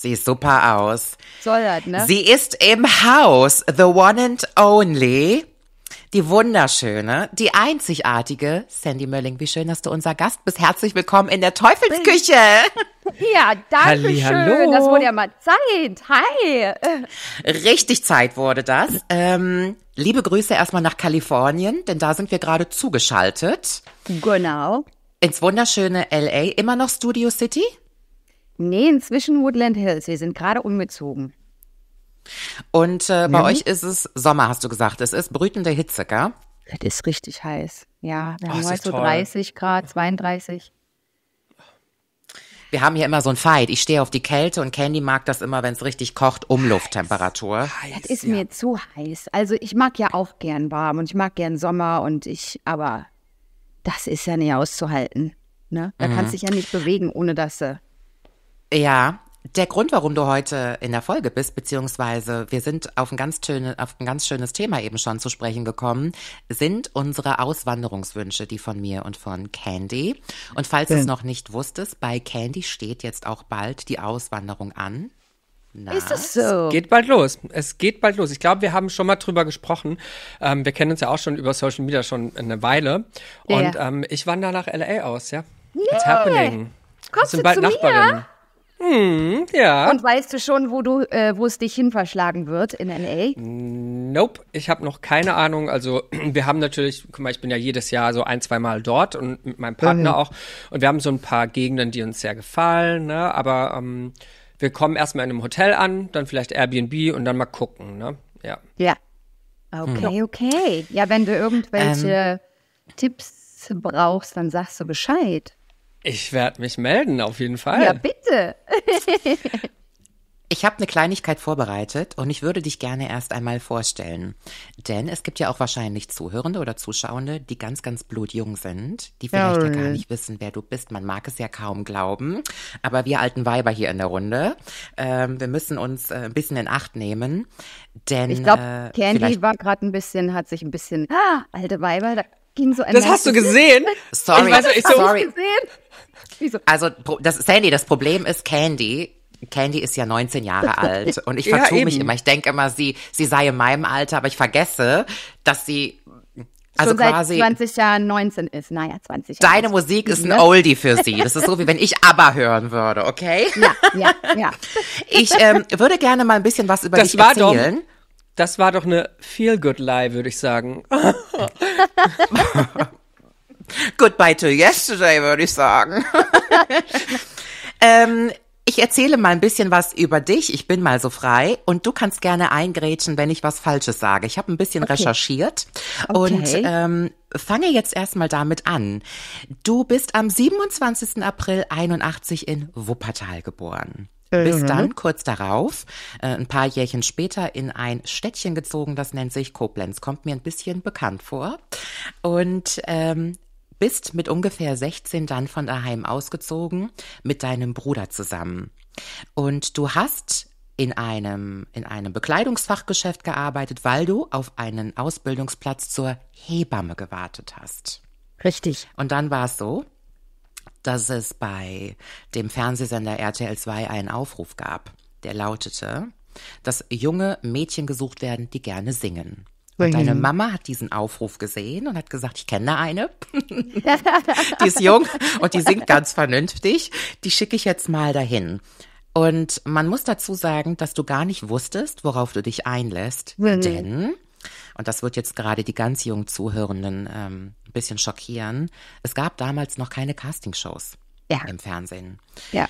Sieht super aus. Soll das, ne? Sie ist im Haus, the one and only, die wunderschöne, die einzigartige Sandy Mölling. Wie schön, dass du unser Gast bist. Herzlich willkommen in der Teufelsküche. Ja, danke Hallo. Das wurde ja mal Zeit. Hi. Richtig Zeit wurde das. Ähm, liebe Grüße erstmal nach Kalifornien, denn da sind wir gerade zugeschaltet. Genau. Ins wunderschöne LA, immer noch Studio City? Nee, inzwischen Woodland Hills. Wir sind gerade umgezogen. Und äh, bei ja. euch ist es Sommer, hast du gesagt. Es ist brütende Hitze, gell? Das ist richtig heiß. Ja, wir oh, haben heute so 30 Grad, 32. Wir haben hier immer so ein Fight. Ich stehe auf die Kälte und Candy mag das immer, wenn es richtig kocht, Umlufttemperatur. heiß. das ist ja. mir zu heiß. Also ich mag ja auch gern warm und ich mag gern Sommer und ich, aber das ist ja nicht auszuhalten. Ne? Da mhm. kannst du dich ja nicht bewegen, ohne dass du ja, der Grund, warum du heute in der Folge bist, beziehungsweise wir sind auf ein ganz, schöne, auf ein ganz schönes Thema eben schon zu sprechen gekommen, sind unsere Auswanderungswünsche, die von mir und von Candy. Und falls du es noch nicht wusstest, bei Candy steht jetzt auch bald die Auswanderung an. Na, ist das so? Es geht bald los. Es geht bald los. Ich glaube, wir haben schon mal drüber gesprochen. Ähm, wir kennen uns ja auch schon über Social Media schon eine Weile. Ja. Und ähm, ich wandere nach LA aus, ja. Yeah. It's happening. Kommst wir sind bald Nachbarinnen. Hm, ja. Und weißt du schon, wo du, äh, wo es dich hin verschlagen wird in LA? Nope, ich habe noch keine Ahnung. Also wir haben natürlich, guck mal, ich bin ja jedes Jahr so ein, zwei Mal dort und mit meinem Partner mhm. auch. Und wir haben so ein paar Gegenden, die uns sehr gefallen, ne? Aber ähm, wir kommen erstmal in einem Hotel an, dann vielleicht Airbnb und dann mal gucken, ne? Ja. Ja. Hm. Okay, hm. okay. Ja, wenn du irgendwelche ähm. Tipps brauchst, dann sagst du Bescheid. Ich werde mich melden, auf jeden Fall. Ja, bitte. Ich habe eine Kleinigkeit vorbereitet und ich würde dich gerne erst einmal vorstellen. Denn es gibt ja auch wahrscheinlich Zuhörende oder Zuschauende, die ganz, ganz blutjung sind, die vielleicht ja, ja gar nicht wissen, wer du bist. Man mag es ja kaum glauben. Aber wir alten Weiber hier in der Runde, ähm, wir müssen uns äh, ein bisschen in Acht nehmen. Denn ich glaube, äh, Candy war gerade ein bisschen, hat sich ein bisschen, ah, alte Weiber, da ging so ein. Das hast du gesehen? Sorry, ich weiß, ich so sorry. Wieso? Also, das, Sandy, das Problem ist Candy. Candy ist ja 19 Jahre alt und ich vertue ja, mich immer. Ich denke immer, sie, sie sei in meinem Alter, aber ich vergesse, dass sie also Schon quasi seit 20 Jahren 19 ist. Naja, 20 Jahre. Deine Musik ist ein ne? Oldie für sie. Das ist so, wie wenn ich ABBA hören würde, okay? Ja, ja, ja. Ich ähm, würde gerne mal ein bisschen was über das dich erzählen. Dom. Das war doch eine Feel-Good-Lie, würde ich sagen. Goodbye to yesterday, würde ich sagen. ähm, ich erzähle mal ein bisschen was über dich. Ich bin mal so frei und du kannst gerne eingrätschen, wenn ich was Falsches sage. Ich habe ein bisschen okay. recherchiert okay. und ähm, fange jetzt erstmal damit an. Du bist am 27. April 81 in Wuppertal geboren bis dann kurz darauf, äh, ein paar Jährchen später, in ein Städtchen gezogen, das nennt sich Koblenz. Kommt mir ein bisschen bekannt vor. Und ähm, bist mit ungefähr 16 dann von daheim ausgezogen mit deinem Bruder zusammen. Und du hast in einem, in einem Bekleidungsfachgeschäft gearbeitet, weil du auf einen Ausbildungsplatz zur Hebamme gewartet hast. Richtig. Und dann war es so, dass es bei dem Fernsehsender RTL 2 einen Aufruf gab, der lautete, dass junge Mädchen gesucht werden, die gerne singen. Und deine Mama hat diesen Aufruf gesehen und hat gesagt, ich kenne eine. die ist jung und die singt ganz vernünftig. Die schicke ich jetzt mal dahin. Und man muss dazu sagen, dass du gar nicht wusstest, worauf du dich einlässt. Denn, und das wird jetzt gerade die ganz jungen Zuhörenden ähm, bisschen schockieren. Es gab damals noch keine Castingshows ja. im Fernsehen. Ja.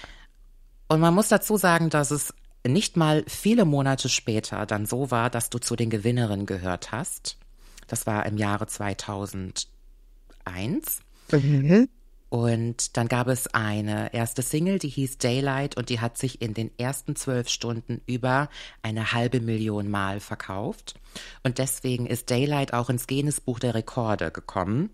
Und man muss dazu sagen, dass es nicht mal viele Monate später dann so war, dass du zu den Gewinnerinnen gehört hast. Das war im Jahre 2001. Mhm. Und dann gab es eine erste Single, die hieß Daylight und die hat sich in den ersten zwölf Stunden über eine halbe Million Mal verkauft. Und deswegen ist Daylight auch ins Genesbuch der Rekorde gekommen.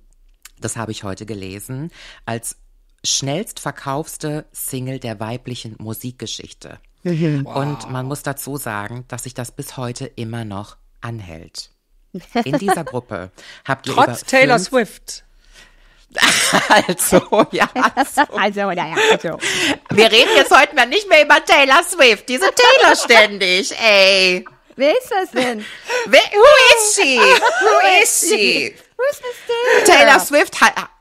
Das habe ich heute gelesen. Als schnellstverkaufste Single der weiblichen Musikgeschichte. Wow. Und man muss dazu sagen, dass sich das bis heute immer noch anhält. In dieser Gruppe habt ihr. Trotz Taylor Swift. Also, ja. Also. also, naja, also. Wir reden jetzt heute mal nicht mehr über Taylor Swift. Diese Taylor ständig, ey. Wer ist das denn? Wer, who is she? Who is she? Taylor Swift,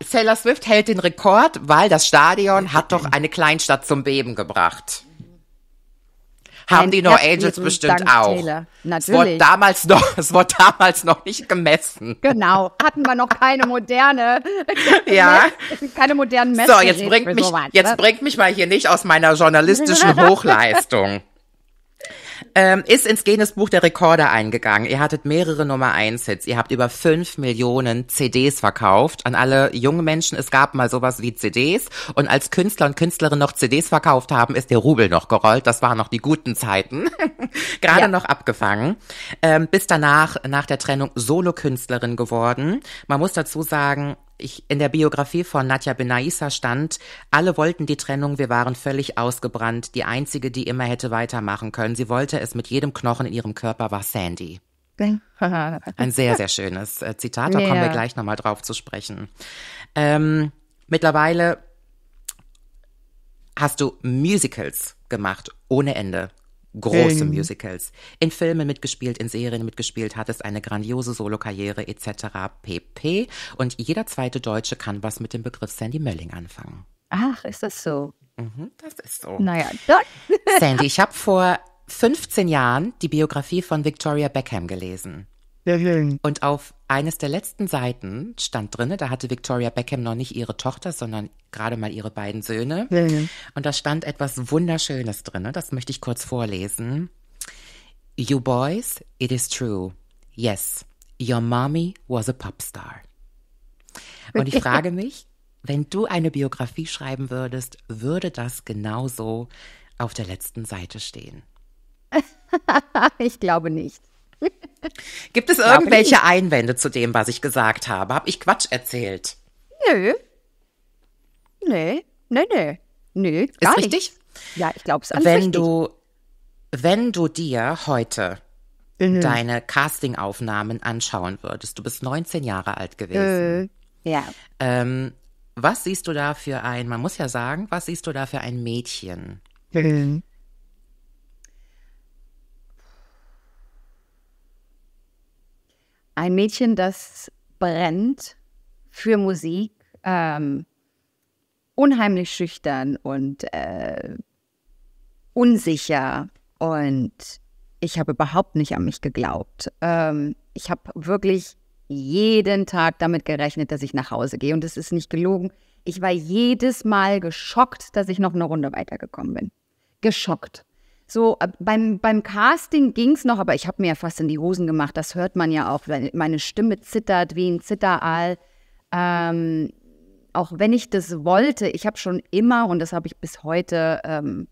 Taylor Swift hält den Rekord, weil das Stadion hat doch eine Kleinstadt zum Beben gebracht. Haben die No Angels bestimmt Dank auch. Natürlich. Es wurde, damals noch, es wurde damals noch nicht gemessen. Genau, hatten wir noch keine moderne. ja. Keine modernen Messen. So, jetzt bringt, mich, sowas, jetzt ne? bringt mich mal hier nicht aus meiner journalistischen Hochleistung ähm, ist ins Guinness Buch der Rekorde eingegangen. Ihr hattet mehrere Nummer 1 Hits. Ihr habt über 5 Millionen CDs verkauft an alle jungen Menschen. Es gab mal sowas wie CDs und als Künstler und Künstlerinnen noch CDs verkauft haben, ist der Rubel noch gerollt. Das waren noch die guten Zeiten. Gerade ja. noch abgefangen. Ähm, bis danach, nach der Trennung, Solo-Künstlerin geworden. Man muss dazu sagen, ich, in der Biografie von Nadja Benaissa stand, alle wollten die Trennung, wir waren völlig ausgebrannt. Die einzige, die immer hätte weitermachen können. Sie wollte es mit jedem Knochen in ihrem Körper, war Sandy. Ein sehr, sehr schönes äh, Zitat, da kommen wir gleich nochmal drauf zu sprechen. Ähm, mittlerweile hast du Musicals gemacht, ohne Ende große Film. Musicals. In Filmen mitgespielt, in Serien mitgespielt, hat es eine grandiose Solokarriere etc. pp. Und jeder zweite Deutsche kann was mit dem Begriff Sandy Mölling anfangen. Ach, ist das so? Mhm, das ist so. Naja, dort. Sandy, ich habe vor 15 Jahren die Biografie von Victoria Beckham gelesen. Sehr schön. Und auf eines der letzten Seiten stand drinne, da hatte Victoria Beckham noch nicht ihre Tochter, sondern gerade mal ihre beiden Söhne. Mhm. Und da stand etwas Wunderschönes drinne, das möchte ich kurz vorlesen. You boys, it is true. Yes, your mommy was a popstar. Und ich frage mich, wenn du eine Biografie schreiben würdest, würde das genauso auf der letzten Seite stehen? ich glaube nicht. Gibt es irgendwelche Einwände zu dem, was ich gesagt habe? Habe ich Quatsch erzählt? Nö. Nö, nö, nö. Nö, gar Ist richtig? Nicht. Ja, ich glaube es Wenn richtig. du wenn du dir heute mhm. deine Castingaufnahmen anschauen würdest, du bist 19 Jahre alt gewesen. Mhm. Ja. Ähm, was siehst du da für ein, man muss ja sagen, was siehst du da für ein Mädchen? Mhm. ein Mädchen, das brennt für Musik, ähm, unheimlich schüchtern und äh, unsicher. Und ich habe überhaupt nicht an mich geglaubt. Ähm, ich habe wirklich jeden Tag damit gerechnet, dass ich nach Hause gehe. Und es ist nicht gelogen. Ich war jedes Mal geschockt, dass ich noch eine Runde weitergekommen bin. Geschockt. So, äh, beim, beim Casting ging es noch, aber ich habe mir ja fast in die Hosen gemacht. Das hört man ja auch. Meine Stimme zittert wie ein Zitteraal. Ähm, auch wenn ich das wollte, ich habe schon immer, und das habe ich bis heute, ähm,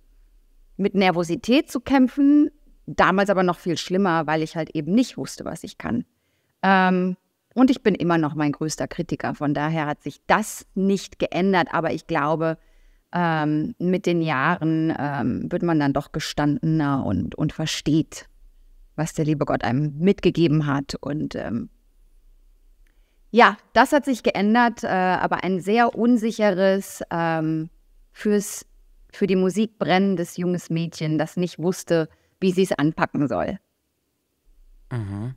mit Nervosität zu kämpfen. Damals aber noch viel schlimmer, weil ich halt eben nicht wusste, was ich kann. Ähm, und ich bin immer noch mein größter Kritiker. Von daher hat sich das nicht geändert. Aber ich glaube, ähm, mit den Jahren ähm, wird man dann doch gestandener und, und versteht, was der liebe Gott einem mitgegeben hat. Und ähm, ja, das hat sich geändert, äh, aber ein sehr unsicheres, ähm, fürs, für die Musik brennendes junges Mädchen, das nicht wusste, wie sie es anpacken soll. Mhm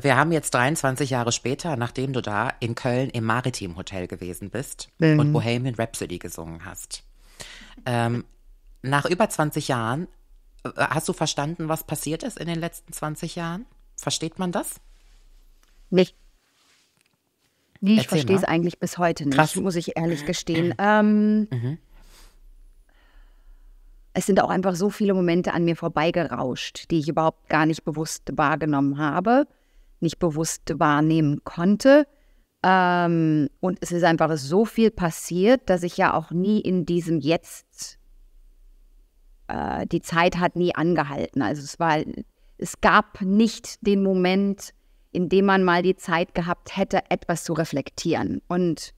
wir haben jetzt 23 Jahre später, nachdem du da in Köln im Maritim Hotel gewesen bist mhm. und Bohemian Rhapsody gesungen hast. Ähm, nach über 20 Jahren, äh, hast du verstanden, was passiert ist in den letzten 20 Jahren? Versteht man das? Nicht. Nee, ich verstehe es eigentlich bis heute nicht, Krass. muss ich ehrlich gestehen. Ähm, mhm. Es sind auch einfach so viele Momente an mir vorbeigerauscht, die ich überhaupt gar nicht bewusst wahrgenommen habe nicht bewusst wahrnehmen konnte. Ähm, und es ist einfach so viel passiert, dass ich ja auch nie in diesem Jetzt, äh, die Zeit hat nie angehalten. Also es war, es gab nicht den Moment, in dem man mal die Zeit gehabt hätte, etwas zu reflektieren. Und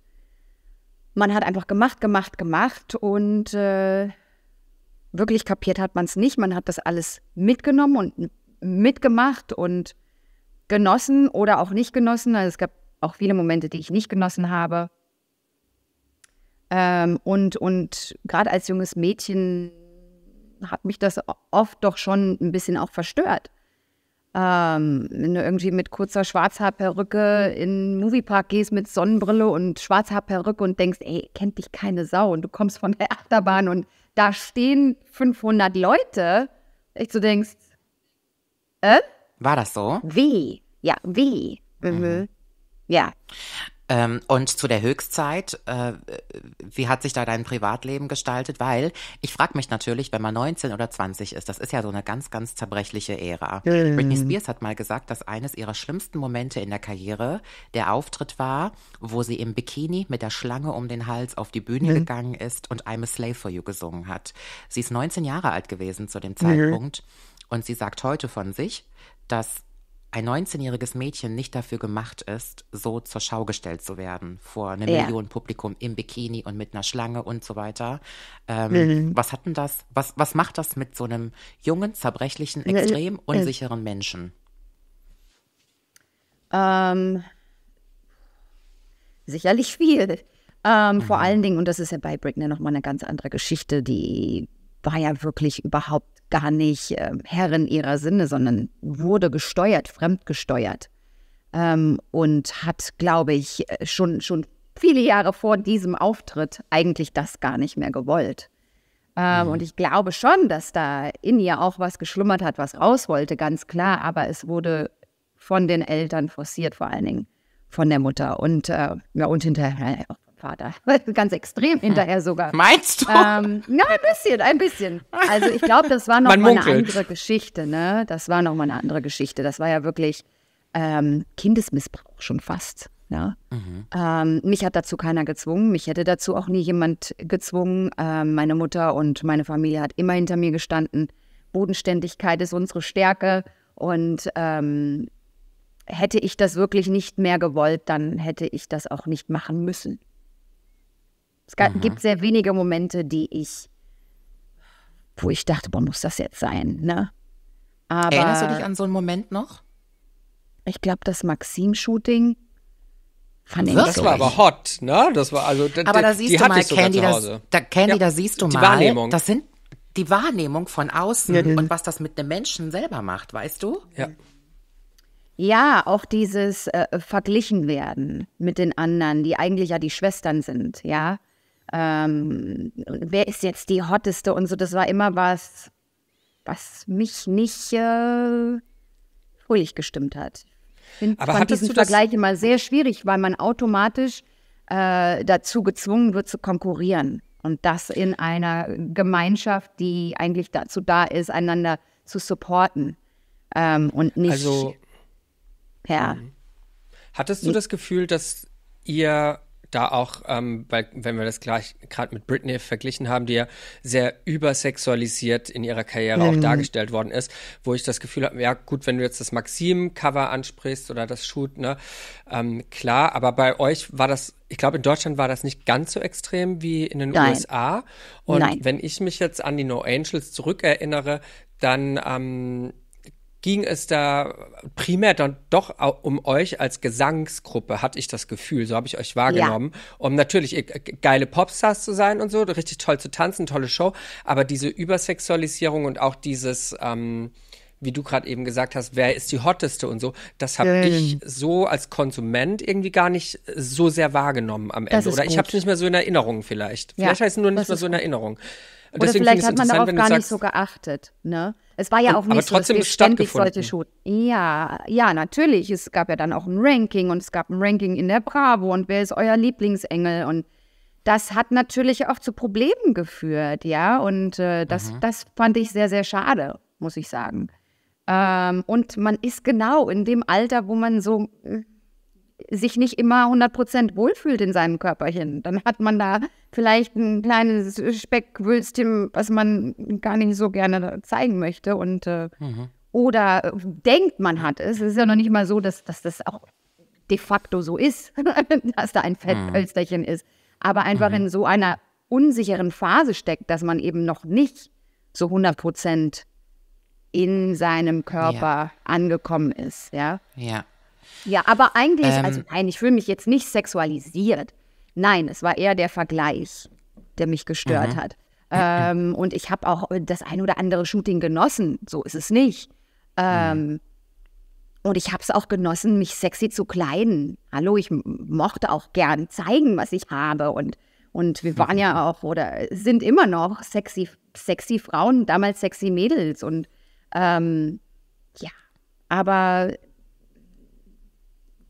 man hat einfach gemacht, gemacht, gemacht und äh, wirklich kapiert hat man es nicht. Man hat das alles mitgenommen und mitgemacht und genossen oder auch nicht genossen. Also es gab auch viele Momente, die ich nicht genossen habe. Ähm, und und gerade als junges Mädchen hat mich das oft doch schon ein bisschen auch verstört. Ähm, wenn du irgendwie mit kurzer Schwarzhaarperücke in den Moviepark gehst mit Sonnenbrille und Schwarzhaarperücke und denkst, ey, kennt dich keine Sau und du kommst von der Achterbahn und da stehen 500 Leute, ich so denkst, äh? War das so? Wie? Ja, wie? Mhm. mhm. Ja. Ähm, und zu der Höchstzeit, äh, wie hat sich da dein Privatleben gestaltet? Weil ich frage mich natürlich, wenn man 19 oder 20 ist, das ist ja so eine ganz, ganz zerbrechliche Ära. Mhm. Britney Spears hat mal gesagt, dass eines ihrer schlimmsten Momente in der Karriere der Auftritt war, wo sie im Bikini mit der Schlange um den Hals auf die Bühne mhm. gegangen ist und I'm a Slave for You gesungen hat. Sie ist 19 Jahre alt gewesen zu dem mhm. Zeitpunkt. Und sie sagt heute von sich, dass ein 19-jähriges Mädchen nicht dafür gemacht ist, so zur Schau gestellt zu werden vor einem ja. Millionenpublikum im Bikini und mit einer Schlange und so weiter. Ähm, mhm. Was hat denn das, was, was macht das mit so einem jungen, zerbrechlichen, extrem unsicheren Menschen? Ähm, sicherlich viel. Ähm, mhm. Vor allen Dingen, und das ist ja bei Britney nochmal eine ganz andere Geschichte, die war ja wirklich überhaupt gar nicht äh, Herrin ihrer Sinne, sondern wurde gesteuert, fremdgesteuert. Ähm, und hat, glaube ich, äh, schon, schon viele Jahre vor diesem Auftritt eigentlich das gar nicht mehr gewollt. Ähm, mhm. Und ich glaube schon, dass da in ihr auch was geschlummert hat, was raus wollte, ganz klar. Aber es wurde von den Eltern forciert, vor allen Dingen von der Mutter und, äh, ja, und hinterher war da ganz extrem hm. hinterher sogar. Meinst du? Ähm, ja, ein bisschen, ein bisschen. Also ich glaube, das war nochmal eine andere Geschichte, ne? Das war nochmal eine andere Geschichte. Das war ja wirklich ähm, Kindesmissbrauch schon fast. Ne? Mhm. Ähm, mich hat dazu keiner gezwungen. Mich hätte dazu auch nie jemand gezwungen. Ähm, meine Mutter und meine Familie hat immer hinter mir gestanden. Bodenständigkeit ist unsere Stärke. Und ähm, hätte ich das wirklich nicht mehr gewollt, dann hätte ich das auch nicht machen müssen. Es mhm. gibt sehr wenige Momente, die ich, wo ich dachte, boah, muss das jetzt sein, ne? Aber Erinnerst du dich an so einen Moment noch? Ich glaube, das Maxim-Shooting fand ich Das war aber hot, ne? Das war also. Aber da siehst du mal, Candy, das, da, Candy ja, da siehst du die mal. Wahrnehmung. Das sind die Wahrnehmung von außen mhm. und was das mit einem Menschen selber macht, weißt du? Ja. Ja, auch dieses äh, Verglichen werden mit den anderen, die eigentlich ja die Schwestern sind, ja ähm, wer ist jetzt die hotteste und so, das war immer was, was mich nicht äh, ruhig gestimmt hat. Ich Aber fand diesen Vergleich immer sehr schwierig, weil man automatisch äh, dazu gezwungen wird zu konkurrieren. Und das in einer Gemeinschaft, die eigentlich dazu da ist, einander zu supporten ähm, und nicht. Also, ja. Mhm. Hattest du das Gefühl, dass ihr da auch, ähm, weil, wenn wir das gleich gerade mit Britney verglichen haben, die ja sehr übersexualisiert in ihrer Karriere mhm. auch dargestellt worden ist, wo ich das Gefühl habe, ja gut, wenn du jetzt das Maxim-Cover ansprichst oder das Shoot, ne, ähm, klar, aber bei euch war das, ich glaube, in Deutschland war das nicht ganz so extrem wie in den Nein. USA. Und Nein. wenn ich mich jetzt an die No Angels zurückerinnere, dann ähm, ging es da primär dann doch um euch als Gesangsgruppe, hatte ich das Gefühl, so habe ich euch wahrgenommen. Ja. Um natürlich äh, geile Popstars zu sein und so, richtig toll zu tanzen, tolle Show, aber diese Übersexualisierung und auch dieses, ähm, wie du gerade eben gesagt hast, wer ist die hotteste und so, das habe ähm. ich so als Konsument irgendwie gar nicht so sehr wahrgenommen am Ende. Oder gut. ich habe es nicht mehr so in Erinnerung vielleicht. Ja, vielleicht heißt es nur nicht mehr so in Erinnerung. Und Oder vielleicht hat man darauf gar nicht so geachtet, ne? Es war ja auch nicht aber so, trotzdem dass ständig solche Schulen. Ja, ja, natürlich. Es gab ja dann auch ein Ranking und es gab ein Ranking in der Bravo und wer ist euer Lieblingsengel und das hat natürlich auch zu Problemen geführt, ja. Und äh, das, mhm. das fand ich sehr, sehr schade, muss ich sagen. Ähm, und man ist genau in dem Alter, wo man so äh, sich nicht immer 100% wohlfühlt in seinem Körperchen. Dann hat man da vielleicht ein kleines Speckwülstchen, was man gar nicht so gerne zeigen möchte. Und, äh, mhm. Oder denkt, man hat es. Es ist ja noch nicht mal so, dass, dass das auch de facto so ist, dass da ein Fettpölsterchen mhm. ist. Aber einfach mhm. in so einer unsicheren Phase steckt, dass man eben noch nicht so 100% in seinem Körper ja. angekommen ist. Ja. Ja. Ja, aber eigentlich, ähm, also nein, ich fühle mich jetzt nicht sexualisiert. Nein, es war eher der Vergleich, der mich gestört mhm. hat. Ähm, und ich habe auch das ein oder andere Shooting genossen. So ist es nicht. Ähm, mhm. Und ich habe es auch genossen, mich sexy zu kleiden. Hallo, ich mochte auch gern zeigen, was ich habe. Und, und wir waren ja auch oder sind immer noch sexy, sexy Frauen, damals sexy Mädels. Und ähm, ja, aber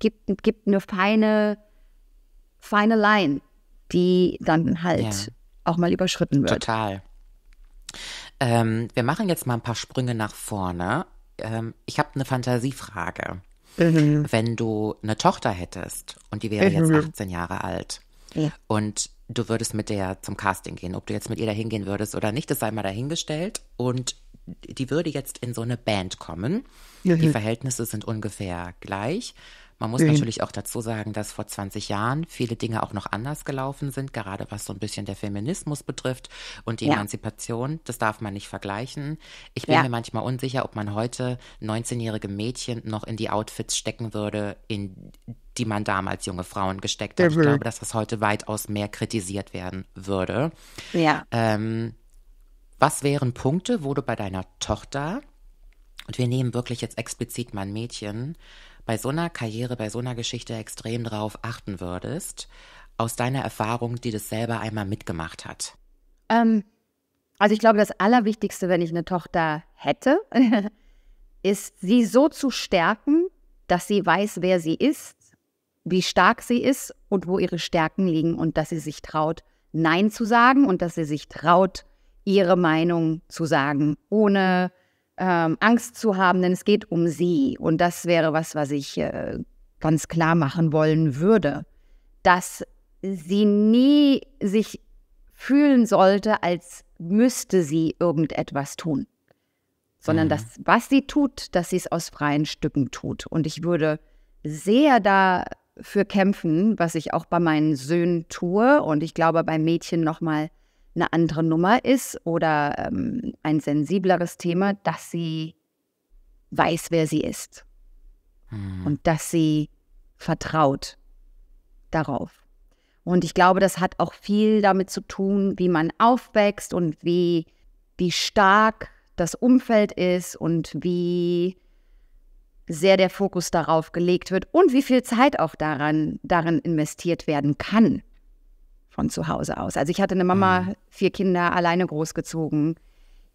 gibt, gibt eine feine, feine Line, die dann halt ja. auch mal überschritten wird. Total. Ähm, wir machen jetzt mal ein paar Sprünge nach vorne. Ähm, ich habe eine Fantasiefrage. Mhm. Wenn du eine Tochter hättest und die wäre mhm. jetzt 18 Jahre alt ja. und du würdest mit der zum Casting gehen, ob du jetzt mit ihr da hingehen würdest oder nicht, das sei mal dahingestellt und die würde jetzt in so eine Band kommen. Mhm. Die Verhältnisse sind ungefähr gleich man muss Eben. natürlich auch dazu sagen, dass vor 20 Jahren viele Dinge auch noch anders gelaufen sind, gerade was so ein bisschen der Feminismus betrifft und die ja. Emanzipation. Das darf man nicht vergleichen. Ich bin ja. mir manchmal unsicher, ob man heute 19-jährige Mädchen noch in die Outfits stecken würde, in die man damals junge Frauen gesteckt hat. Ich glaube, dass das heute weitaus mehr kritisiert werden würde. Ja. Ähm, was wären Punkte, wo du bei deiner Tochter, und wir nehmen wirklich jetzt explizit mal ein Mädchen, bei so einer Karriere, bei so einer Geschichte extrem drauf achten würdest, aus deiner Erfahrung, die das selber einmal mitgemacht hat? Ähm, also ich glaube, das Allerwichtigste, wenn ich eine Tochter hätte, ist, sie so zu stärken, dass sie weiß, wer sie ist, wie stark sie ist und wo ihre Stärken liegen und dass sie sich traut, Nein zu sagen und dass sie sich traut, ihre Meinung zu sagen, ohne ähm, Angst zu haben, denn es geht um sie. Und das wäre was, was ich äh, ganz klar machen wollen würde, dass sie nie sich fühlen sollte, als müsste sie irgendetwas tun, sondern mhm. das, was sie tut, dass sie es aus freien Stücken tut. Und ich würde sehr dafür kämpfen, was ich auch bei meinen Söhnen tue und ich glaube bei Mädchen nochmal mal eine andere Nummer ist oder ähm, ein sensibleres Thema, dass sie weiß, wer sie ist hm. und dass sie vertraut darauf. Und ich glaube, das hat auch viel damit zu tun, wie man aufwächst und wie, wie stark das Umfeld ist und wie sehr der Fokus darauf gelegt wird und wie viel Zeit auch daran, darin investiert werden kann von zu Hause aus. Also ich hatte eine Mama, mhm. vier Kinder alleine großgezogen.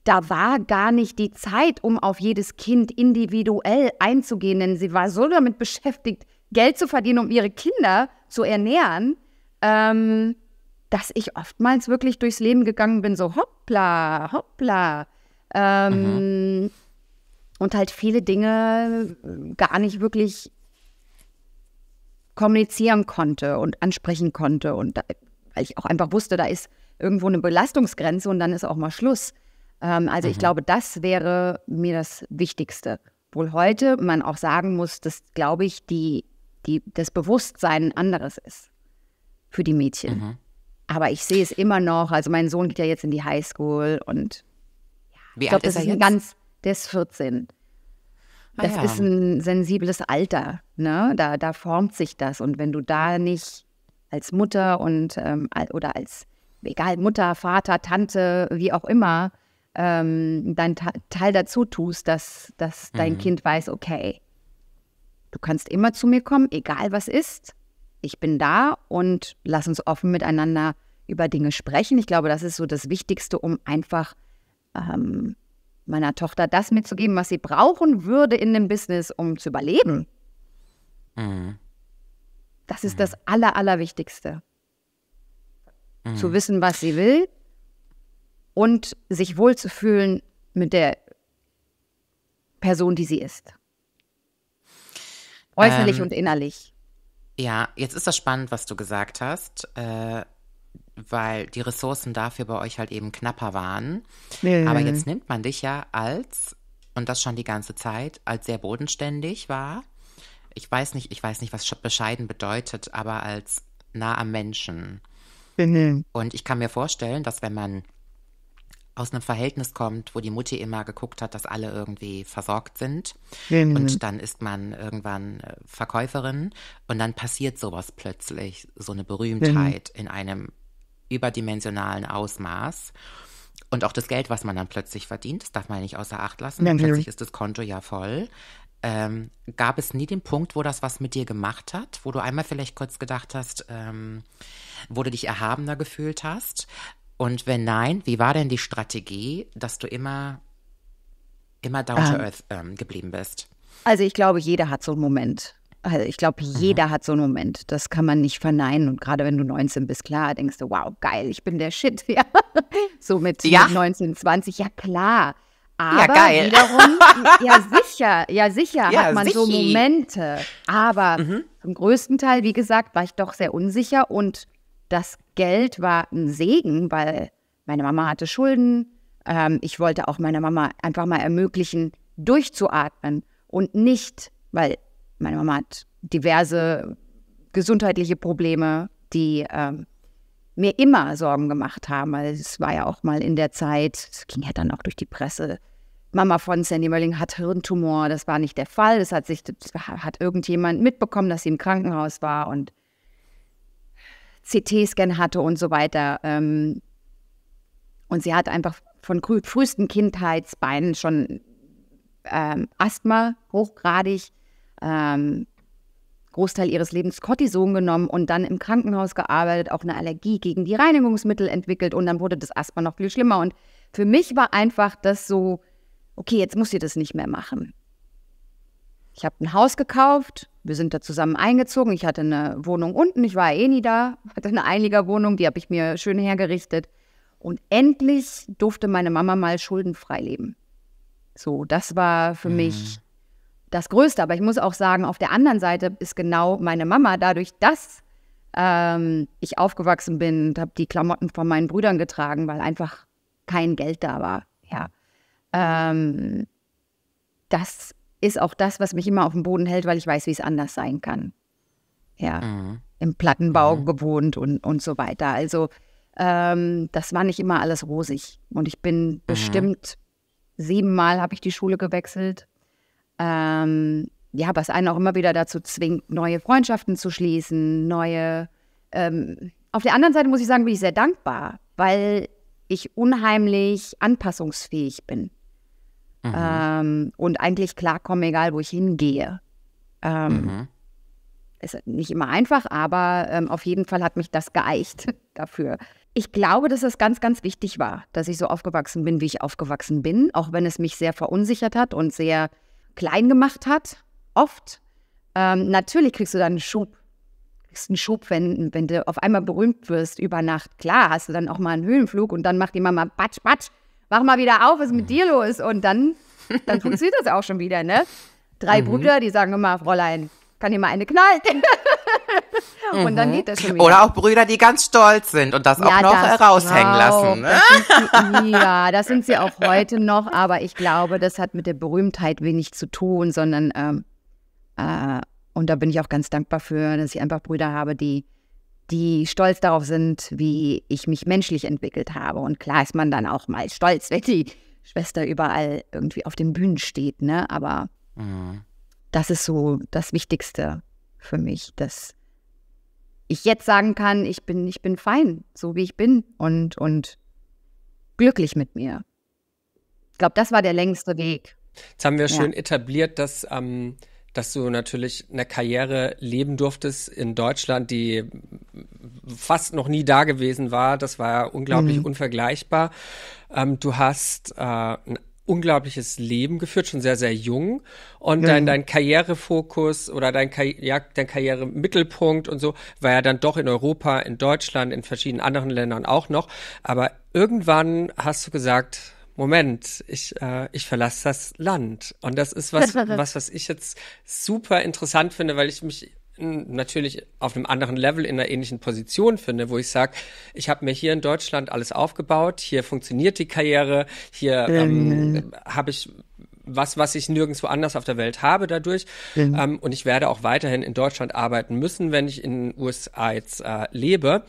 Da war gar nicht die Zeit, um auf jedes Kind individuell einzugehen, denn sie war so damit beschäftigt, Geld zu verdienen, um ihre Kinder zu ernähren, ähm, dass ich oftmals wirklich durchs Leben gegangen bin, so hoppla, hoppla. Ähm, mhm. Und halt viele Dinge äh, gar nicht wirklich kommunizieren konnte und ansprechen konnte. Und weil ich auch einfach wusste, da ist irgendwo eine Belastungsgrenze und dann ist auch mal Schluss. Ähm, also mhm. ich glaube, das wäre mir das Wichtigste. Wohl heute man auch sagen muss, dass, glaube ich, die, die, das Bewusstsein anderes ist für die Mädchen. Mhm. Aber ich sehe es immer noch. Also mein Sohn geht ja jetzt in die Highschool und ja, Wie ich glaube, das ist, er ist ganz, der ist 14. Ah das ah, ja. ist ein sensibles Alter, ne? Da, da formt sich das. Und wenn du da nicht als Mutter und ähm, oder als egal Mutter, Vater, Tante, wie auch immer, ähm, deinen Teil dazu tust, dass, dass dein mhm. Kind weiß, okay, du kannst immer zu mir kommen, egal was ist, ich bin da und lass uns offen miteinander über Dinge sprechen. Ich glaube, das ist so das Wichtigste, um einfach ähm, meiner Tochter das mitzugeben, was sie brauchen würde in dem Business, um zu überleben. Mhm. Das ist mhm. das Aller, Allerwichtigste. Mhm. Zu wissen, was sie will und sich wohlzufühlen mit der Person, die sie ist. Äußerlich ähm, und innerlich. Ja, jetzt ist das spannend, was du gesagt hast, äh, weil die Ressourcen dafür bei euch halt eben knapper waren. Mhm. Aber jetzt nimmt man dich ja als, und das schon die ganze Zeit, als sehr bodenständig war ich weiß nicht, ich weiß nicht, was bescheiden bedeutet, aber als nah am Menschen. Und ich kann mir vorstellen, dass wenn man aus einem Verhältnis kommt, wo die Mutti immer geguckt hat, dass alle irgendwie versorgt sind. Mhm. Und dann ist man irgendwann äh, Verkäuferin und dann passiert sowas plötzlich, so eine Berühmtheit mhm. in einem überdimensionalen Ausmaß. Und auch das Geld, was man dann plötzlich verdient, das darf man ja nicht außer Acht lassen. Mhm. Plötzlich ist das Konto ja voll. Ähm, gab es nie den Punkt, wo das was mit dir gemacht hat, wo du einmal vielleicht kurz gedacht hast, ähm, wo du dich erhabener gefühlt hast? Und wenn nein, wie war denn die Strategie, dass du immer, immer down to ähm. earth ähm, geblieben bist? Also ich glaube, jeder hat so einen Moment. Also ich glaube, mhm. jeder mhm. hat so einen Moment. Das kann man nicht verneinen. Und gerade wenn du 19 bist, klar, denkst du, wow, geil, ich bin der Shit. Ja. so mit, ja. mit 19, 20, ja klar. Aber ja, geil. wiederum, ja sicher, ja sicher ja, hat man sichi. so Momente. Aber mhm. im größten Teil, wie gesagt, war ich doch sehr unsicher und das Geld war ein Segen, weil meine Mama hatte Schulden. Ähm, ich wollte auch meiner Mama einfach mal ermöglichen, durchzuatmen und nicht, weil meine Mama hat diverse gesundheitliche Probleme, die ähm, mir immer Sorgen gemacht haben. Weil es war ja auch mal in der Zeit, es ging ja dann auch durch die Presse. Mama von Sandy Mölling hat Hirntumor, das war nicht der Fall. Das hat sich, das hat irgendjemand mitbekommen, dass sie im Krankenhaus war und CT-Scan hatte und so weiter. Ähm, und sie hat einfach von frühesten Kindheitsbeinen schon ähm, Asthma hochgradig, ähm, Großteil ihres Lebens Cortison genommen und dann im Krankenhaus gearbeitet, auch eine Allergie gegen die Reinigungsmittel entwickelt und dann wurde das Asthma noch viel schlimmer. Und für mich war einfach das so, okay, jetzt muss sie das nicht mehr machen. Ich habe ein Haus gekauft, wir sind da zusammen eingezogen. Ich hatte eine Wohnung unten, ich war eh nie da, hatte eine Einliegerwohnung, die habe ich mir schön hergerichtet. Und endlich durfte meine Mama mal schuldenfrei leben. So, das war für mhm. mich das Größte. Aber ich muss auch sagen, auf der anderen Seite ist genau meine Mama dadurch, dass ähm, ich aufgewachsen bin und habe die Klamotten von meinen Brüdern getragen, weil einfach kein Geld da war. Ja. Ähm, das ist auch das, was mich immer auf dem Boden hält, weil ich weiß, wie es anders sein kann. Ja. Mhm. Im Plattenbau mhm. gewohnt und, und so weiter. Also ähm, das war nicht immer alles rosig. Und ich bin mhm. bestimmt siebenmal habe ich die Schule gewechselt ähm, ja, was einen auch immer wieder dazu zwingt, neue Freundschaften zu schließen, neue. Ähm, auf der anderen Seite muss ich sagen, bin ich sehr dankbar, weil ich unheimlich anpassungsfähig bin mhm. ähm, und eigentlich klarkomme, egal wo ich hingehe. Ähm, mhm. Ist nicht immer einfach, aber ähm, auf jeden Fall hat mich das geeicht dafür. Ich glaube, dass es ganz, ganz wichtig war, dass ich so aufgewachsen bin, wie ich aufgewachsen bin, auch wenn es mich sehr verunsichert hat und sehr klein gemacht hat, oft. Ähm, natürlich kriegst du dann einen Schub. Kriegst einen Schub, wenn, wenn du auf einmal berühmt wirst über Nacht. Klar, hast du dann auch mal einen Höhenflug und dann macht die Mama batsch, batsch, wach mal wieder auf, was mit mhm. dir los? Und dann, dann funktioniert das auch schon wieder, ne? Drei mhm. Brüder, die sagen immer, Fräulein, kann dir mal eine knallen. und dann mhm. geht das schon wieder. Oder auch Brüder, die ganz stolz sind und das ja, auch noch raushängen auch. lassen. Das ne? sie, ja, das sind sie auch heute noch, aber ich glaube, das hat mit der Berühmtheit wenig zu tun, sondern ähm, äh, und da bin ich auch ganz dankbar für, dass ich einfach Brüder habe, die die stolz darauf sind, wie ich mich menschlich entwickelt habe. Und klar ist man dann auch mal stolz, wenn die Schwester überall irgendwie auf den Bühnen steht, ne? Aber mhm. das ist so das Wichtigste für mich, dass ich jetzt sagen kann, ich bin, ich bin fein, so wie ich bin und, und glücklich mit mir. Ich glaube, das war der längste Weg. Jetzt haben wir ja. schön etabliert, dass, ähm, dass du natürlich eine Karriere leben durftest in Deutschland, die fast noch nie da gewesen war. Das war unglaublich mhm. unvergleichbar. Ähm, du hast äh, ein unglaubliches Leben geführt, schon sehr, sehr jung. Und ja. dein, dein Karrierefokus oder dein, ja, dein Karrieremittelpunkt und so war ja dann doch in Europa, in Deutschland, in verschiedenen anderen Ländern auch noch. Aber irgendwann hast du gesagt, Moment, ich, äh, ich verlasse das Land. Und das ist was, was, was ich jetzt super interessant finde, weil ich mich natürlich auf einem anderen Level in einer ähnlichen Position finde, wo ich sage, ich habe mir hier in Deutschland alles aufgebaut, hier funktioniert die Karriere, hier ähm, ähm, habe ich was, was ich nirgendwo anders auf der Welt habe dadurch. Ähm, und ich werde auch weiterhin in Deutschland arbeiten müssen, wenn ich in den USA jetzt äh, lebe.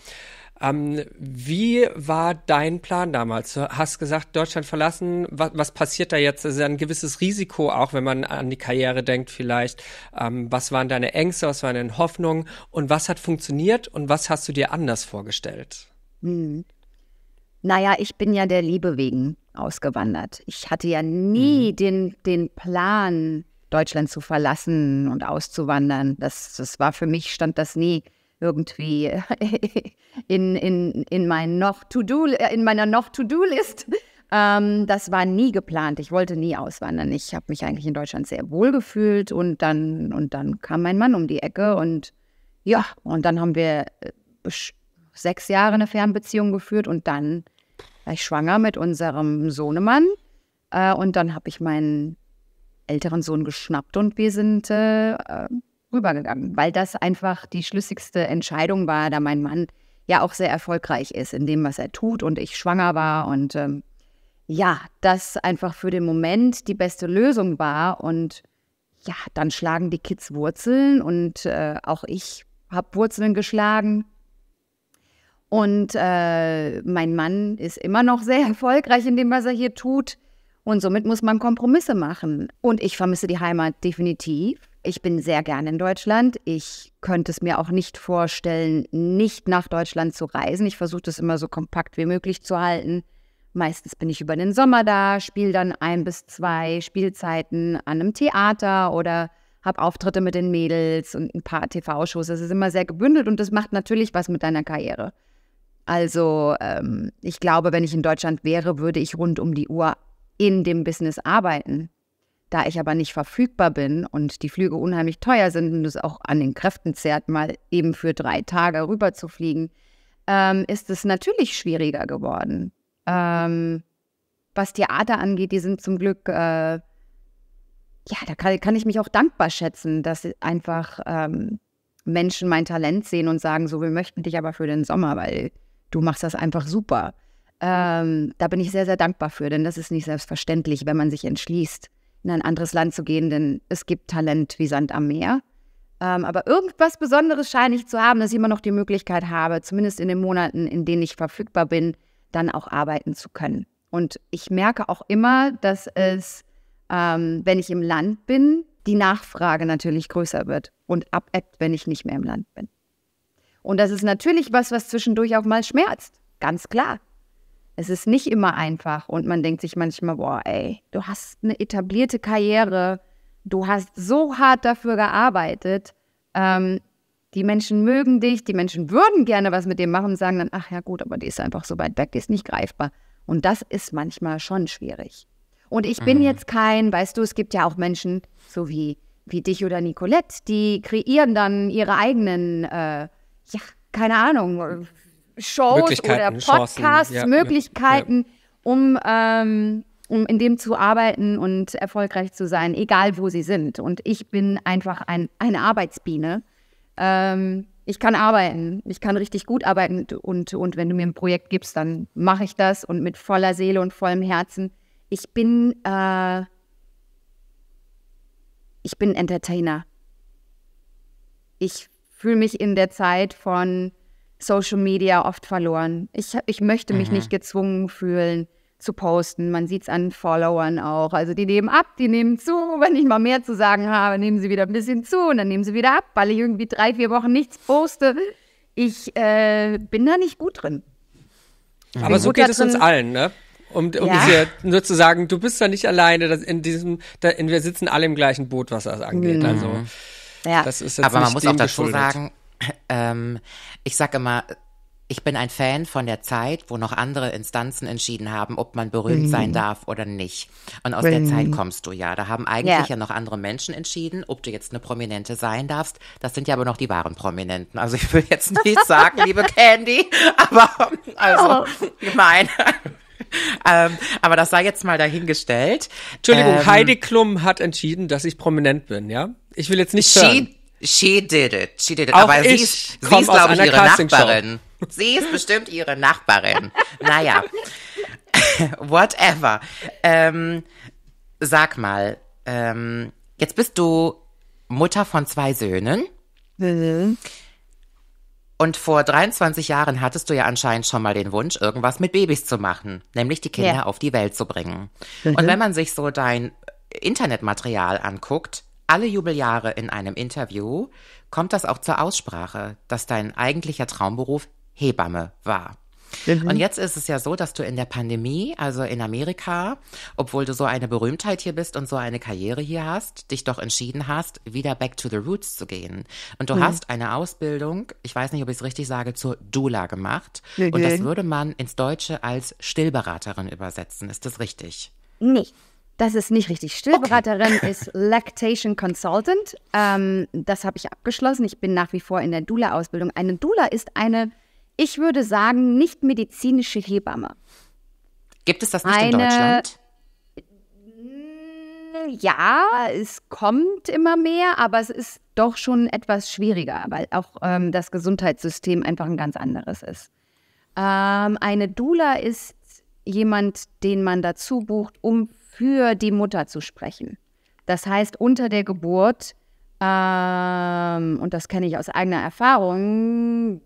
Ähm, wie war dein Plan damals? Du hast gesagt, Deutschland verlassen. Was, was passiert da jetzt? Das ist ja ein gewisses Risiko, auch wenn man an die Karriere denkt vielleicht. Ähm, was waren deine Ängste? Was waren deine Hoffnungen? Und was hat funktioniert? Und was hast du dir anders vorgestellt? Hm. Naja, ich bin ja der Liebe wegen ausgewandert. Ich hatte ja nie mhm. den, den Plan, Deutschland zu verlassen und auszuwandern. Das, das war für mich, stand das nie irgendwie in, in, in, mein noch to -do, äh, in meiner Noch-To-Do-List. Ähm, das war nie geplant. Ich wollte nie auswandern. Ich habe mich eigentlich in Deutschland sehr wohl gefühlt und dann, und dann kam mein Mann um die Ecke und ja, und dann haben wir äh, sechs Jahre eine Fernbeziehung geführt und dann war ich schwanger mit unserem Sohnemann. Äh, und dann habe ich meinen älteren Sohn geschnappt und wir sind äh, rübergegangen, weil das einfach die schlüssigste Entscheidung war, da mein Mann ja auch sehr erfolgreich ist in dem, was er tut und ich schwanger war und ähm, ja, das einfach für den Moment die beste Lösung war und ja, dann schlagen die Kids Wurzeln und äh, auch ich habe Wurzeln geschlagen. Und äh, mein Mann ist immer noch sehr erfolgreich in dem, was er hier tut. Und somit muss man Kompromisse machen. Und ich vermisse die Heimat definitiv. Ich bin sehr gerne in Deutschland. Ich könnte es mir auch nicht vorstellen, nicht nach Deutschland zu reisen. Ich versuche das immer so kompakt wie möglich zu halten. Meistens bin ich über den Sommer da, spiele dann ein bis zwei Spielzeiten an einem Theater oder habe Auftritte mit den Mädels und ein paar TV-Shows. Das ist immer sehr gebündelt und das macht natürlich was mit deiner Karriere. Also ähm, ich glaube, wenn ich in Deutschland wäre, würde ich rund um die Uhr in dem Business arbeiten. Da ich aber nicht verfügbar bin und die Flüge unheimlich teuer sind und es auch an den Kräften zehrt, mal eben für drei Tage rüber zu fliegen, ähm, ist es natürlich schwieriger geworden. Ähm, was Theater angeht, die sind zum Glück, äh, ja, da kann, kann, ich mich auch dankbar schätzen, dass einfach ähm, Menschen mein Talent sehen und sagen, so, wir möchten dich aber für den Sommer, weil du machst das einfach super. Ähm, da bin ich sehr, sehr dankbar für, denn das ist nicht selbstverständlich, wenn man sich entschließt, in ein anderes Land zu gehen, denn es gibt Talent wie Sand am Meer. Ähm, aber irgendwas Besonderes scheine ich zu haben, dass ich immer noch die Möglichkeit habe, zumindest in den Monaten, in denen ich verfügbar bin, dann auch arbeiten zu können. Und ich merke auch immer, dass es, ähm, wenn ich im Land bin, die Nachfrage natürlich größer wird und abebbt, wenn ich nicht mehr im Land bin. Und das ist natürlich was, was zwischendurch auch mal schmerzt. Ganz klar. Es ist nicht immer einfach und man denkt sich manchmal, boah, ey, du hast eine etablierte Karriere, du hast so hart dafür gearbeitet, ähm, die Menschen mögen dich, die Menschen würden gerne was mit dir machen und sagen dann, ach ja gut, aber die ist einfach so weit weg, die ist nicht greifbar. Und das ist manchmal schon schwierig. Und ich bin mhm. jetzt kein, weißt du, es gibt ja auch Menschen, so wie, wie dich oder Nicolette, die kreieren dann ihre eigenen, äh, ja, keine Ahnung, Shows oder Podcasts, Chancen, Möglichkeiten, um ähm, um in dem zu arbeiten und erfolgreich zu sein, egal wo sie sind. Und ich bin einfach ein, eine Arbeitsbiene. Ähm, ich kann arbeiten, ich kann richtig gut arbeiten und, und wenn du mir ein Projekt gibst, dann mache ich das und mit voller Seele und vollem Herzen. Ich bin, äh, ich bin Entertainer. Ich fühle mich in der Zeit von Social Media oft verloren. Ich, ich möchte mich mhm. nicht gezwungen fühlen zu posten. Man sieht es an Followern auch. Also die nehmen ab, die nehmen zu. Wenn ich mal mehr zu sagen habe, nehmen sie wieder ein bisschen zu und dann nehmen sie wieder ab, weil ich irgendwie drei, vier Wochen nichts poste. Ich äh, bin da nicht gut drin. Ich Aber so geht es uns allen, ne? Um, um ja. hier nur zu sagen, du bist da nicht alleine, in diesem, da, in, wir sitzen alle im gleichen Boot, was das angeht. Mhm. Also, ja. das ist jetzt Aber man muss auch dazu sagen, ähm, ich sage immer, ich bin ein Fan von der Zeit, wo noch andere Instanzen entschieden haben, ob man berühmt mhm. sein darf oder nicht. Und aus mhm. der Zeit mhm. kommst du ja. Da haben eigentlich yeah. ja noch andere Menschen entschieden, ob du jetzt eine Prominente sein darfst. Das sind ja aber noch die wahren Prominenten. Also ich will jetzt nicht sagen, liebe Candy, aber also oh. gemein. ähm, aber das sei jetzt mal dahingestellt. Entschuldigung, ähm, Heidi Klum hat entschieden, dass ich prominent bin, ja? Ich will jetzt nicht. She hören. She did it. She did it. Auch Aber sie ist, ist glaube ich, ihre Nachbarin. Sie ist bestimmt ihre Nachbarin. naja. Whatever. Ähm, sag mal, ähm, jetzt bist du Mutter von zwei Söhnen. Mhm. Und vor 23 Jahren hattest du ja anscheinend schon mal den Wunsch, irgendwas mit Babys zu machen, nämlich die Kinder ja. auf die Welt zu bringen. Und mhm. wenn man sich so dein Internetmaterial anguckt, alle Jubeljahre in einem Interview kommt das auch zur Aussprache, dass dein eigentlicher Traumberuf Hebamme war. Mhm. Und jetzt ist es ja so, dass du in der Pandemie, also in Amerika, obwohl du so eine Berühmtheit hier bist und so eine Karriere hier hast, dich doch entschieden hast, wieder back to the roots zu gehen. Und du mhm. hast eine Ausbildung, ich weiß nicht, ob ich es richtig sage, zur Doula gemacht. Mhm. Und das würde man ins Deutsche als Stillberaterin übersetzen. Ist das richtig? Nee. Das ist nicht richtig. Stillberaterin okay. ist Lactation Consultant. Ähm, das habe ich abgeschlossen. Ich bin nach wie vor in der Doula-Ausbildung. Eine Doula ist eine, ich würde sagen, nicht medizinische Hebamme. Gibt es das nicht eine, in Deutschland? Ja, es kommt immer mehr, aber es ist doch schon etwas schwieriger, weil auch ähm, das Gesundheitssystem einfach ein ganz anderes ist. Ähm, eine Doula ist jemand, den man dazu bucht, um für die Mutter zu sprechen. Das heißt, unter der Geburt, ähm, und das kenne ich aus eigener Erfahrung,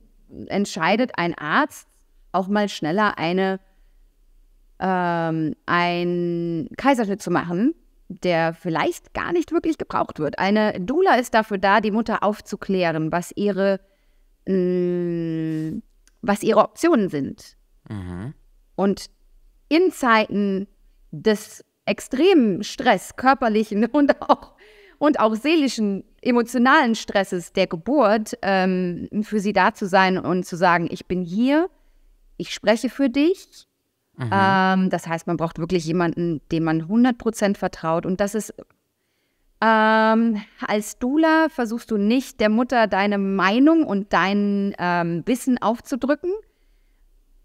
entscheidet ein Arzt auch mal schneller eine, ähm, einen Kaiserschnitt zu machen, der vielleicht gar nicht wirklich gebraucht wird. Eine Doula ist dafür da, die Mutter aufzuklären, was ihre, mh, mm, was ihre Optionen sind. Mhm. Und in Zeiten des extremen Stress, körperlichen und auch, und auch seelischen, emotionalen Stresses der Geburt, ähm, für sie da zu sein und zu sagen, ich bin hier, ich spreche für dich. Mhm. Ähm, das heißt, man braucht wirklich jemanden, dem man 100% vertraut. Und das ist, ähm, als Dula versuchst du nicht der Mutter deine Meinung und dein ähm, Wissen aufzudrücken,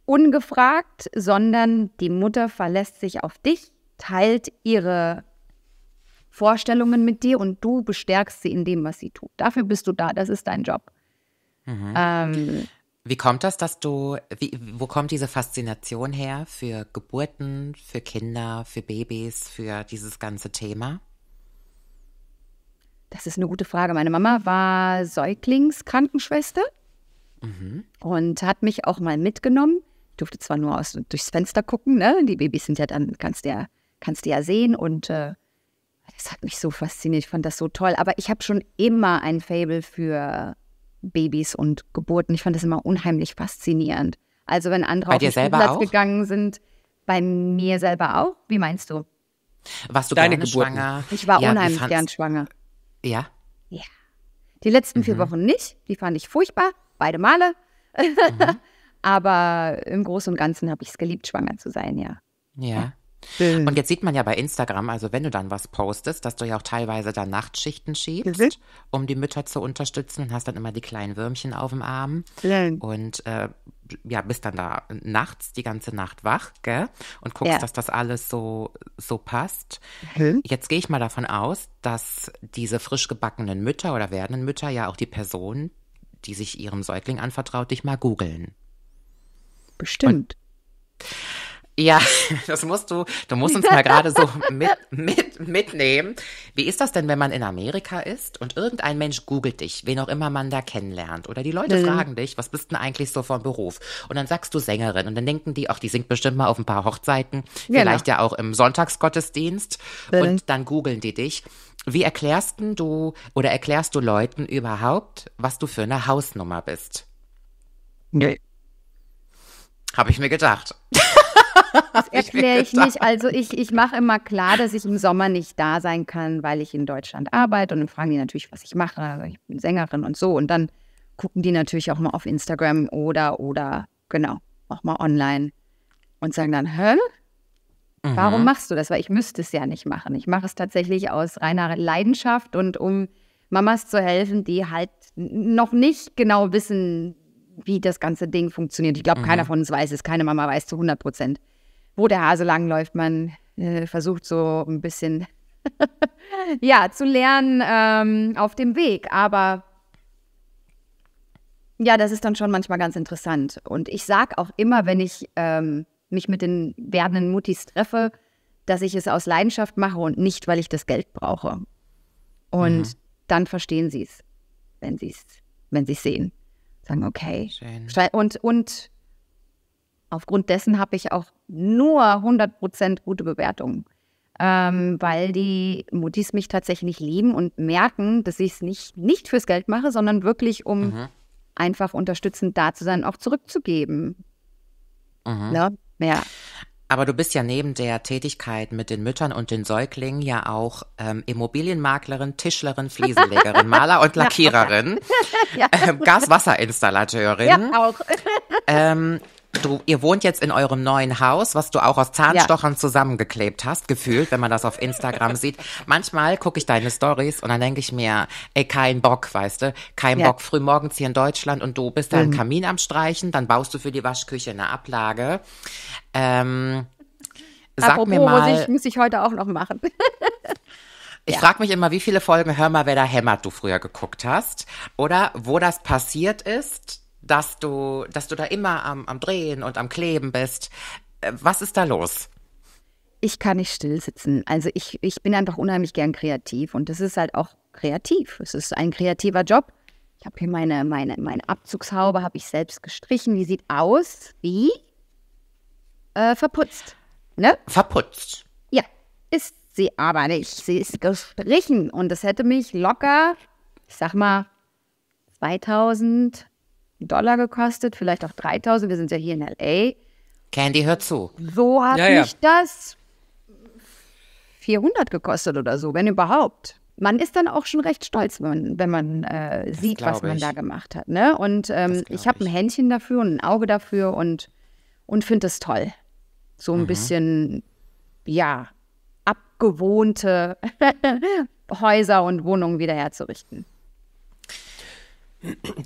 ungefragt, sondern die Mutter verlässt sich auf dich teilt ihre Vorstellungen mit dir und du bestärkst sie in dem, was sie tut. Dafür bist du da, das ist dein Job. Mhm. Ähm, wie kommt das, dass du, wie, wo kommt diese Faszination her für Geburten, für Kinder, für Babys, für dieses ganze Thema? Das ist eine gute Frage. Meine Mama war Säuglingskrankenschwester mhm. und hat mich auch mal mitgenommen. Ich durfte zwar nur aus, durchs Fenster gucken, ne? Die Babys sind ja dann, ganz der, kannst du ja sehen und äh, das hat mich so fasziniert, ich fand das so toll. Aber ich habe schon immer ein Fable für Babys und Geburten. Ich fand das immer unheimlich faszinierend. Also wenn andere bei auf den Platz gegangen sind, bei mir selber auch. Wie meinst du? Warst du Deine gerne schwanger? Ich war ja, unheimlich gern schwanger. Ja? Ja. Die letzten mhm. vier Wochen nicht. Die fand ich furchtbar. Beide Male. Mhm. Aber im Großen und Ganzen habe ich es geliebt, schwanger zu sein, ja. Ja. ja. Bild. Und jetzt sieht man ja bei Instagram, also wenn du dann was postest, dass du ja auch teilweise da Nachtschichten schiebst, Bild. um die Mütter zu unterstützen und hast dann immer die kleinen Würmchen auf dem Arm. Bild. Und äh, ja, bist dann da nachts die ganze Nacht wach, gell? Und guckst, ja. dass das alles so, so passt. Hm? Jetzt gehe ich mal davon aus, dass diese frisch gebackenen Mütter oder werdenden Mütter ja auch die Person, die sich ihrem Säugling anvertraut, dich mal googeln. Bestimmt. Und ja, das musst du, du musst uns mal gerade so mit, mit, mitnehmen. Wie ist das denn, wenn man in Amerika ist und irgendein Mensch googelt dich, wen auch immer man da kennenlernt? Oder die Leute mhm. fragen dich, was bist denn eigentlich so vom Beruf? Und dann sagst du Sängerin und dann denken die, ach, die singt bestimmt mal auf ein paar Hochzeiten, genau. vielleicht ja auch im Sonntagsgottesdienst. Mhm. Und dann googeln die dich. Wie erklärst denn du oder erklärst du Leuten überhaupt, was du für eine Hausnummer bist? Nee. Hab ich mir gedacht. Das erkläre ich nicht. Also ich, ich mache immer klar, dass ich im Sommer nicht da sein kann, weil ich in Deutschland arbeite. Und dann fragen die natürlich, was ich mache. Also ich bin Sängerin und so. Und dann gucken die natürlich auch mal auf Instagram oder, oder, genau, auch mal online. Und sagen dann, hä? Warum mhm. machst du das? Weil ich müsste es ja nicht machen. Ich mache es tatsächlich aus reiner Leidenschaft und um Mamas zu helfen, die halt noch nicht genau wissen, wie das ganze Ding funktioniert. Ich glaube, mhm. keiner von uns weiß es. Keine Mama weiß zu 100 Prozent, wo der Hase langläuft. Man äh, versucht so ein bisschen ja, zu lernen ähm, auf dem Weg. Aber ja, das ist dann schon manchmal ganz interessant. Und ich sage auch immer, wenn ich ähm, mich mit den werdenden Mutis treffe, dass ich es aus Leidenschaft mache und nicht, weil ich das Geld brauche. Und mhm. dann verstehen sie es, wenn sie es, wenn sehen. Sagen, okay. Schön. Und, und Aufgrund dessen habe ich auch nur 100% gute Bewertungen, ähm, weil die Mutis mich tatsächlich lieben und merken, dass ich es nicht, nicht fürs Geld mache, sondern wirklich, um mhm. einfach unterstützend da zu sein, auch zurückzugeben. Mhm. Ne? Ja. Aber du bist ja neben der Tätigkeit mit den Müttern und den Säuglingen ja auch ähm, Immobilienmaklerin, Tischlerin, Fliesenlegerin, Maler und Lackiererin, ja, ja. Äh, Gaswasserinstallateurin. Ja, auch. ähm, du, ihr wohnt jetzt in eurem neuen Haus, was du auch aus Zahnstochern ja. zusammengeklebt hast, gefühlt, wenn man das auf Instagram sieht. Manchmal gucke ich deine Stories und dann denke ich mir, ey, kein Bock, weißt du, kein ja. Bock, frühmorgens hier in Deutschland und du bist da mhm. Kamin am Streichen, dann baust du für die Waschküche eine Ablage. Ähm, sag Apropos, mir mal. Muss ich, muss ich heute auch noch machen. Ich ja. frage mich immer, wie viele Folgen Hör mal, wer da hämmert du früher geguckt hast oder wo das passiert ist, dass du, dass du da immer am, am Drehen und am Kleben bist. Äh, was ist da los? Ich kann nicht still sitzen. Also ich, ich bin einfach unheimlich gern kreativ und das ist halt auch kreativ. Es ist ein kreativer Job. Ich habe hier meine, meine, meine Abzugshaube, habe ich selbst gestrichen. Die sieht aus wie äh, verputzt. Ne? Verputzt. Ja, ist sie aber nicht. Sie ist gestrichen und das hätte mich locker, ich sag mal, 2000 Dollar gekostet, vielleicht auch 3000. Wir sind ja hier in LA. Candy, hört zu. So hat ja, mich ja. das 400 gekostet oder so, wenn überhaupt. Man ist dann auch schon recht stolz, wenn man, wenn man äh, sieht, was man ich. da gemacht hat. Ne? Und ähm, ich habe ein Händchen dafür und ein Auge dafür und, und finde es toll. So ein mhm. bisschen, ja, abgewohnte Häuser und Wohnungen wieder herzurichten.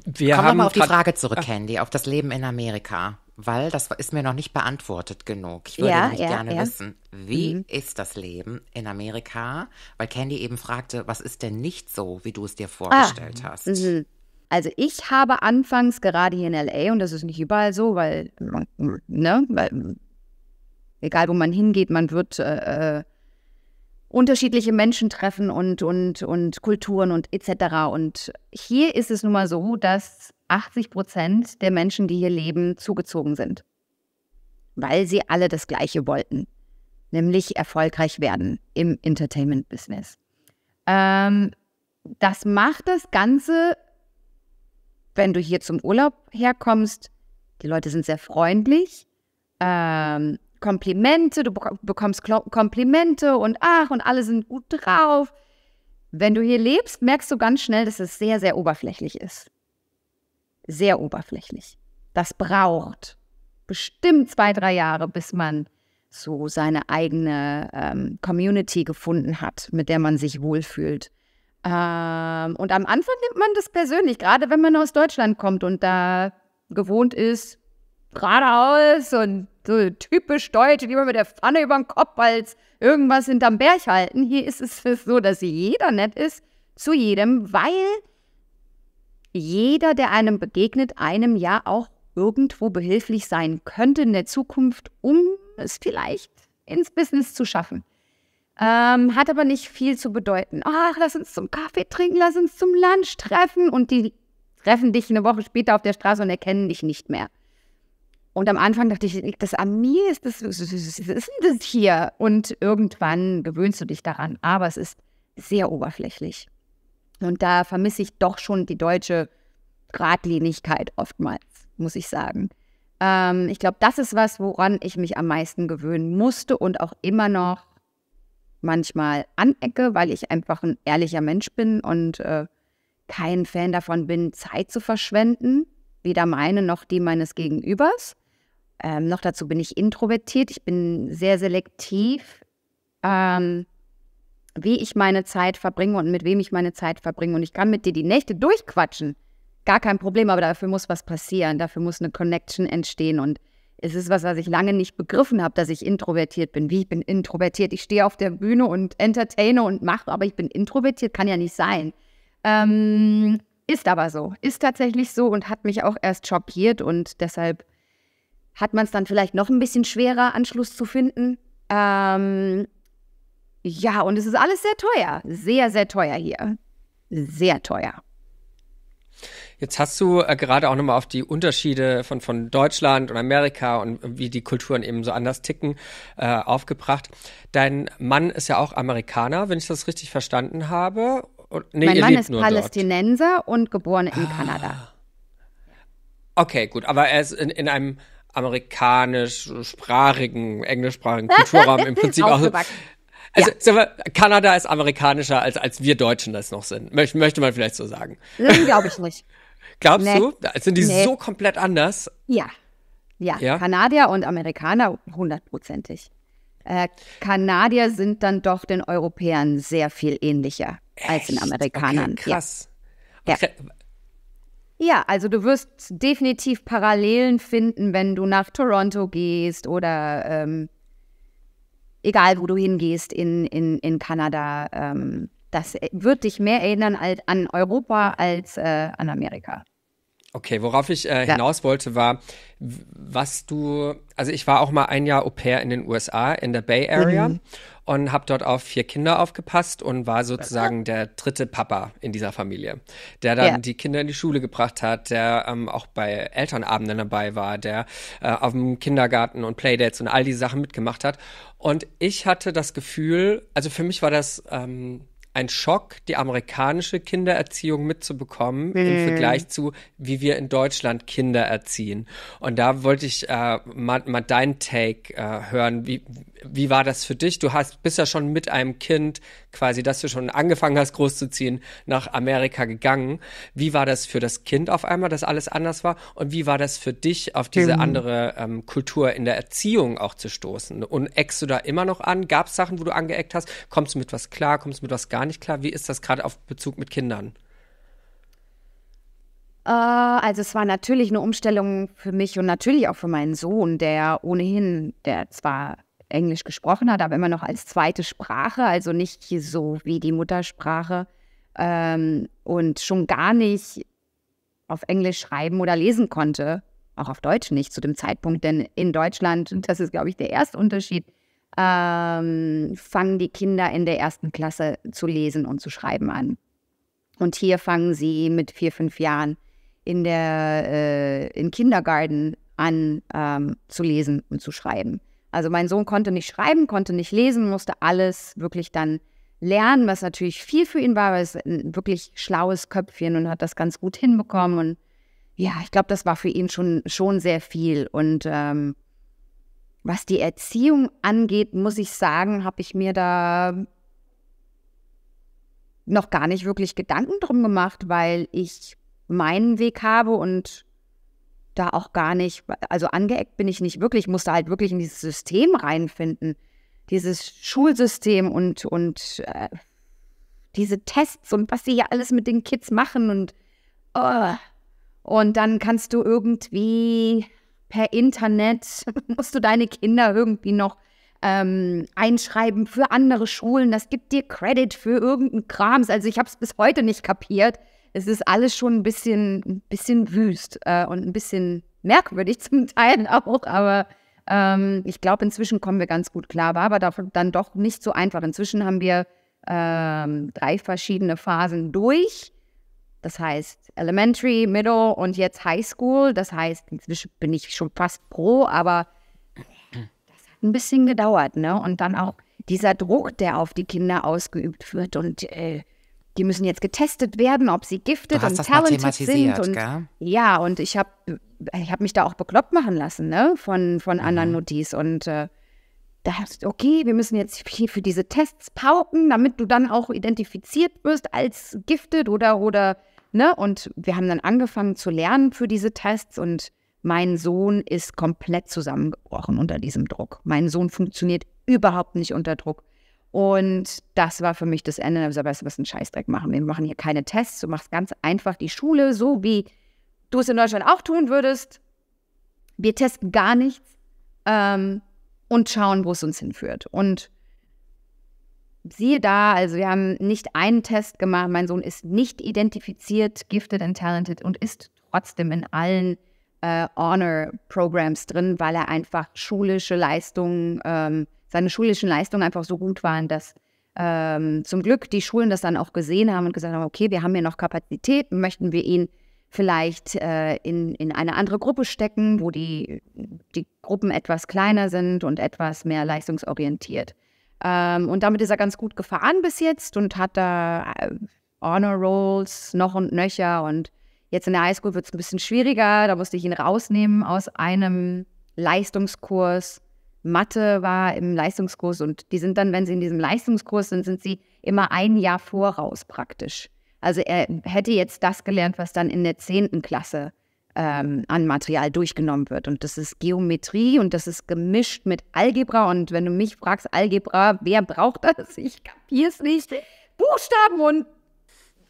Wir Kommen wir mal auf die Frage zurück, ah. Candy, auf das Leben in Amerika, weil das ist mir noch nicht beantwortet genug. Ich würde ja, nämlich ja, gerne ja. wissen, wie mhm. ist das Leben in Amerika? Weil Candy eben fragte, was ist denn nicht so, wie du es dir ah, vorgestellt ah. hast? Mhm. Also ich habe anfangs gerade hier in LA, und das ist nicht überall so, weil, ne, weil egal wo man hingeht, man wird äh, äh unterschiedliche Menschen treffen und, und, und Kulturen und etc. Und hier ist es nun mal so, dass 80 Prozent der Menschen, die hier leben, zugezogen sind, weil sie alle das Gleiche wollten, nämlich erfolgreich werden im Entertainment-Business. Ähm, das macht das Ganze, wenn du hier zum Urlaub herkommst, die Leute sind sehr freundlich, ähm, Komplimente, du bekommst Komplimente und ach, und alle sind gut drauf. Wenn du hier lebst, merkst du ganz schnell, dass es sehr, sehr oberflächlich ist. Sehr oberflächlich. Das braucht bestimmt zwei, drei Jahre, bis man so seine eigene ähm, Community gefunden hat, mit der man sich wohlfühlt. Ähm, und am Anfang nimmt man das persönlich, gerade wenn man aus Deutschland kommt und da gewohnt ist, geradeaus und so typisch Deutsche, die immer mit der Pfanne über den Kopf als irgendwas hinterm Berg halten. Hier ist es so, dass jeder nett ist zu jedem, weil jeder, der einem begegnet, einem ja auch irgendwo behilflich sein könnte in der Zukunft, um es vielleicht ins Business zu schaffen. Ähm, hat aber nicht viel zu bedeuten. Ach, lass uns zum Kaffee trinken, lass uns zum Lunch treffen. Und die treffen dich eine Woche später auf der Straße und erkennen dich nicht mehr. Und am Anfang dachte ich, liegt das an mir? Ist das, was ist denn das hier? Und irgendwann gewöhnst du dich daran. Aber es ist sehr oberflächlich. Und da vermisse ich doch schon die deutsche Gradlinigkeit oftmals, muss ich sagen. Ähm, ich glaube, das ist was, woran ich mich am meisten gewöhnen musste und auch immer noch manchmal anecke, weil ich einfach ein ehrlicher Mensch bin und äh, kein Fan davon bin, Zeit zu verschwenden, weder meine noch die meines Gegenübers. Ähm, noch dazu bin ich introvertiert. Ich bin sehr selektiv, ähm, wie ich meine Zeit verbringe und mit wem ich meine Zeit verbringe. Und ich kann mit dir die Nächte durchquatschen. Gar kein Problem, aber dafür muss was passieren. Dafür muss eine Connection entstehen. Und es ist was, was ich lange nicht begriffen habe, dass ich introvertiert bin. Wie ich bin introvertiert. Ich stehe auf der Bühne und entertaine und mache, aber ich bin introvertiert, kann ja nicht sein. Ähm, ist aber so, ist tatsächlich so und hat mich auch erst schockiert und deshalb hat man es dann vielleicht noch ein bisschen schwerer, Anschluss zu finden. Ähm, ja, und es ist alles sehr teuer. Sehr, sehr teuer hier. Sehr teuer. Jetzt hast du äh, gerade auch nochmal auf die Unterschiede von, von Deutschland und Amerika und wie die Kulturen eben so anders ticken äh, aufgebracht. Dein Mann ist ja auch Amerikaner, wenn ich das richtig verstanden habe. Und, nee, mein Mann ist Palästinenser dort. und geboren in ah. Kanada. Okay, gut, aber er ist in, in einem amerikanisch-sprachigen, äh, englischsprachigen Kulturraum im Prinzip auch. Also ja. Kanada ist amerikanischer, als, als wir Deutschen das noch sind. Möcht, möchte man vielleicht so sagen. Glaube ich nicht. Glaubst nee. du? Sind die nee. so komplett anders? Ja. ja. ja. Kanadier und Amerikaner hundertprozentig. Äh, Kanadier sind dann doch den Europäern sehr viel ähnlicher Echt? als den Amerikanern. Okay, krass. Ja. Okay. Ja, also du wirst definitiv Parallelen finden, wenn du nach Toronto gehst oder ähm, egal wo du hingehst in, in, in Kanada. Ähm, das wird dich mehr erinnern als, an Europa als äh, an Amerika. Okay, worauf ich äh, hinaus ja. wollte, war, was du, also ich war auch mal ein Jahr Au pair in den USA, in der Bay Area. Mhm und habe dort auf vier Kinder aufgepasst und war sozusagen der dritte Papa in dieser Familie, der dann ja. die Kinder in die Schule gebracht hat, der ähm, auch bei Elternabenden dabei war, der äh, auf dem Kindergarten und Playdates und all die Sachen mitgemacht hat. Und ich hatte das Gefühl, also für mich war das ähm, ein Schock, die amerikanische Kindererziehung mitzubekommen mm. im mhm. Vergleich zu, wie wir in Deutschland Kinder erziehen. Und da wollte ich äh, mal, mal deinen Take äh, hören, wie, wie war das für dich? Du hast, bist ja schon mit einem Kind, quasi, dass du schon angefangen hast, großzuziehen, nach Amerika gegangen. Wie war das für das Kind auf einmal, dass alles anders war? Und wie war das für dich, auf diese mhm. andere ähm, Kultur in der Erziehung auch zu stoßen? Und eckst du da immer noch an? Gab es Sachen, wo du angeeckt hast? Kommst du mit was klar? Kommst du mit was gar nicht klar? Wie ist das gerade auf Bezug mit Kindern? Äh, also es war natürlich eine Umstellung für mich und natürlich auch für meinen Sohn, der ohnehin, der zwar Englisch gesprochen hat, aber immer noch als zweite Sprache, also nicht so wie die Muttersprache ähm, und schon gar nicht auf Englisch schreiben oder lesen konnte, auch auf Deutsch nicht zu dem Zeitpunkt, denn in Deutschland, das ist, glaube ich, der erste Unterschied, ähm, fangen die Kinder in der ersten Klasse zu lesen und zu schreiben an. Und hier fangen sie mit vier, fünf Jahren in der äh, im Kindergarten an ähm, zu lesen und zu schreiben. Also mein Sohn konnte nicht schreiben, konnte nicht lesen, musste alles wirklich dann lernen, was natürlich viel für ihn war, weil es ein wirklich schlaues Köpfchen und hat das ganz gut hinbekommen. Und ja, ich glaube, das war für ihn schon, schon sehr viel. Und ähm, was die Erziehung angeht, muss ich sagen, habe ich mir da noch gar nicht wirklich Gedanken drum gemacht, weil ich meinen Weg habe und da auch gar nicht, also angeeckt bin ich nicht wirklich, musste halt wirklich in dieses System reinfinden. Dieses Schulsystem und, und äh, diese Tests und was sie hier alles mit den Kids machen und oh. und dann kannst du irgendwie per Internet musst du deine Kinder irgendwie noch ähm, einschreiben für andere Schulen. Das gibt dir Credit für irgendeinen Krams. Also ich habe es bis heute nicht kapiert, es ist alles schon ein bisschen, ein bisschen wüst äh, und ein bisschen merkwürdig zum Teil auch, aber ähm, ich glaube, inzwischen kommen wir ganz gut klar, war aber dann doch nicht so einfach. Inzwischen haben wir ähm, drei verschiedene Phasen durch. Das heißt Elementary, Middle und jetzt High School. Das heißt, inzwischen bin ich schon fast pro, aber das hat ein bisschen gedauert, ne? Und dann auch dieser Druck, der auf die Kinder ausgeübt wird und äh, die müssen jetzt getestet werden, ob sie giftet und talented sind. Und, gell? Ja, und ich habe ich hab mich da auch bekloppt machen lassen, ne, von, von mhm. anderen Notis. Und äh, da hast du, okay, wir müssen jetzt hier für diese Tests pauken, damit du dann auch identifiziert wirst als giftet oder, oder, ne? Und wir haben dann angefangen zu lernen für diese Tests und mein Sohn ist komplett zusammengebrochen unter diesem Druck. Mein Sohn funktioniert überhaupt nicht unter Druck. Und das war für mich das Ende. Da habe ich gesagt, weißt du, was ein Scheißdreck machen? Wir machen hier keine Tests. Du machst ganz einfach die Schule, so wie du es in Deutschland auch tun würdest. Wir testen gar nichts ähm, und schauen, wo es uns hinführt. Und siehe da, also wir haben nicht einen Test gemacht. Mein Sohn ist nicht identifiziert, gifted and talented und ist trotzdem in allen äh, Honor-Programs drin, weil er einfach schulische Leistungen ähm, seine schulischen Leistungen einfach so gut waren, dass ähm, zum Glück die Schulen das dann auch gesehen haben und gesagt haben, okay, wir haben hier noch Kapazität, möchten wir ihn vielleicht äh, in, in eine andere Gruppe stecken, wo die, die Gruppen etwas kleiner sind und etwas mehr leistungsorientiert. Ähm, und damit ist er ganz gut gefahren bis jetzt und hat da äh, Honor Rolls noch und nöcher. Und jetzt in der Highschool wird es ein bisschen schwieriger. Da musste ich ihn rausnehmen aus einem Leistungskurs Mathe war im Leistungskurs und die sind dann, wenn sie in diesem Leistungskurs sind, sind sie immer ein Jahr voraus praktisch. Also er hätte jetzt das gelernt, was dann in der zehnten Klasse ähm, an Material durchgenommen wird. Und das ist Geometrie und das ist gemischt mit Algebra. Und wenn du mich fragst, Algebra, wer braucht das? Ich kapiere es nicht. Buchstaben und,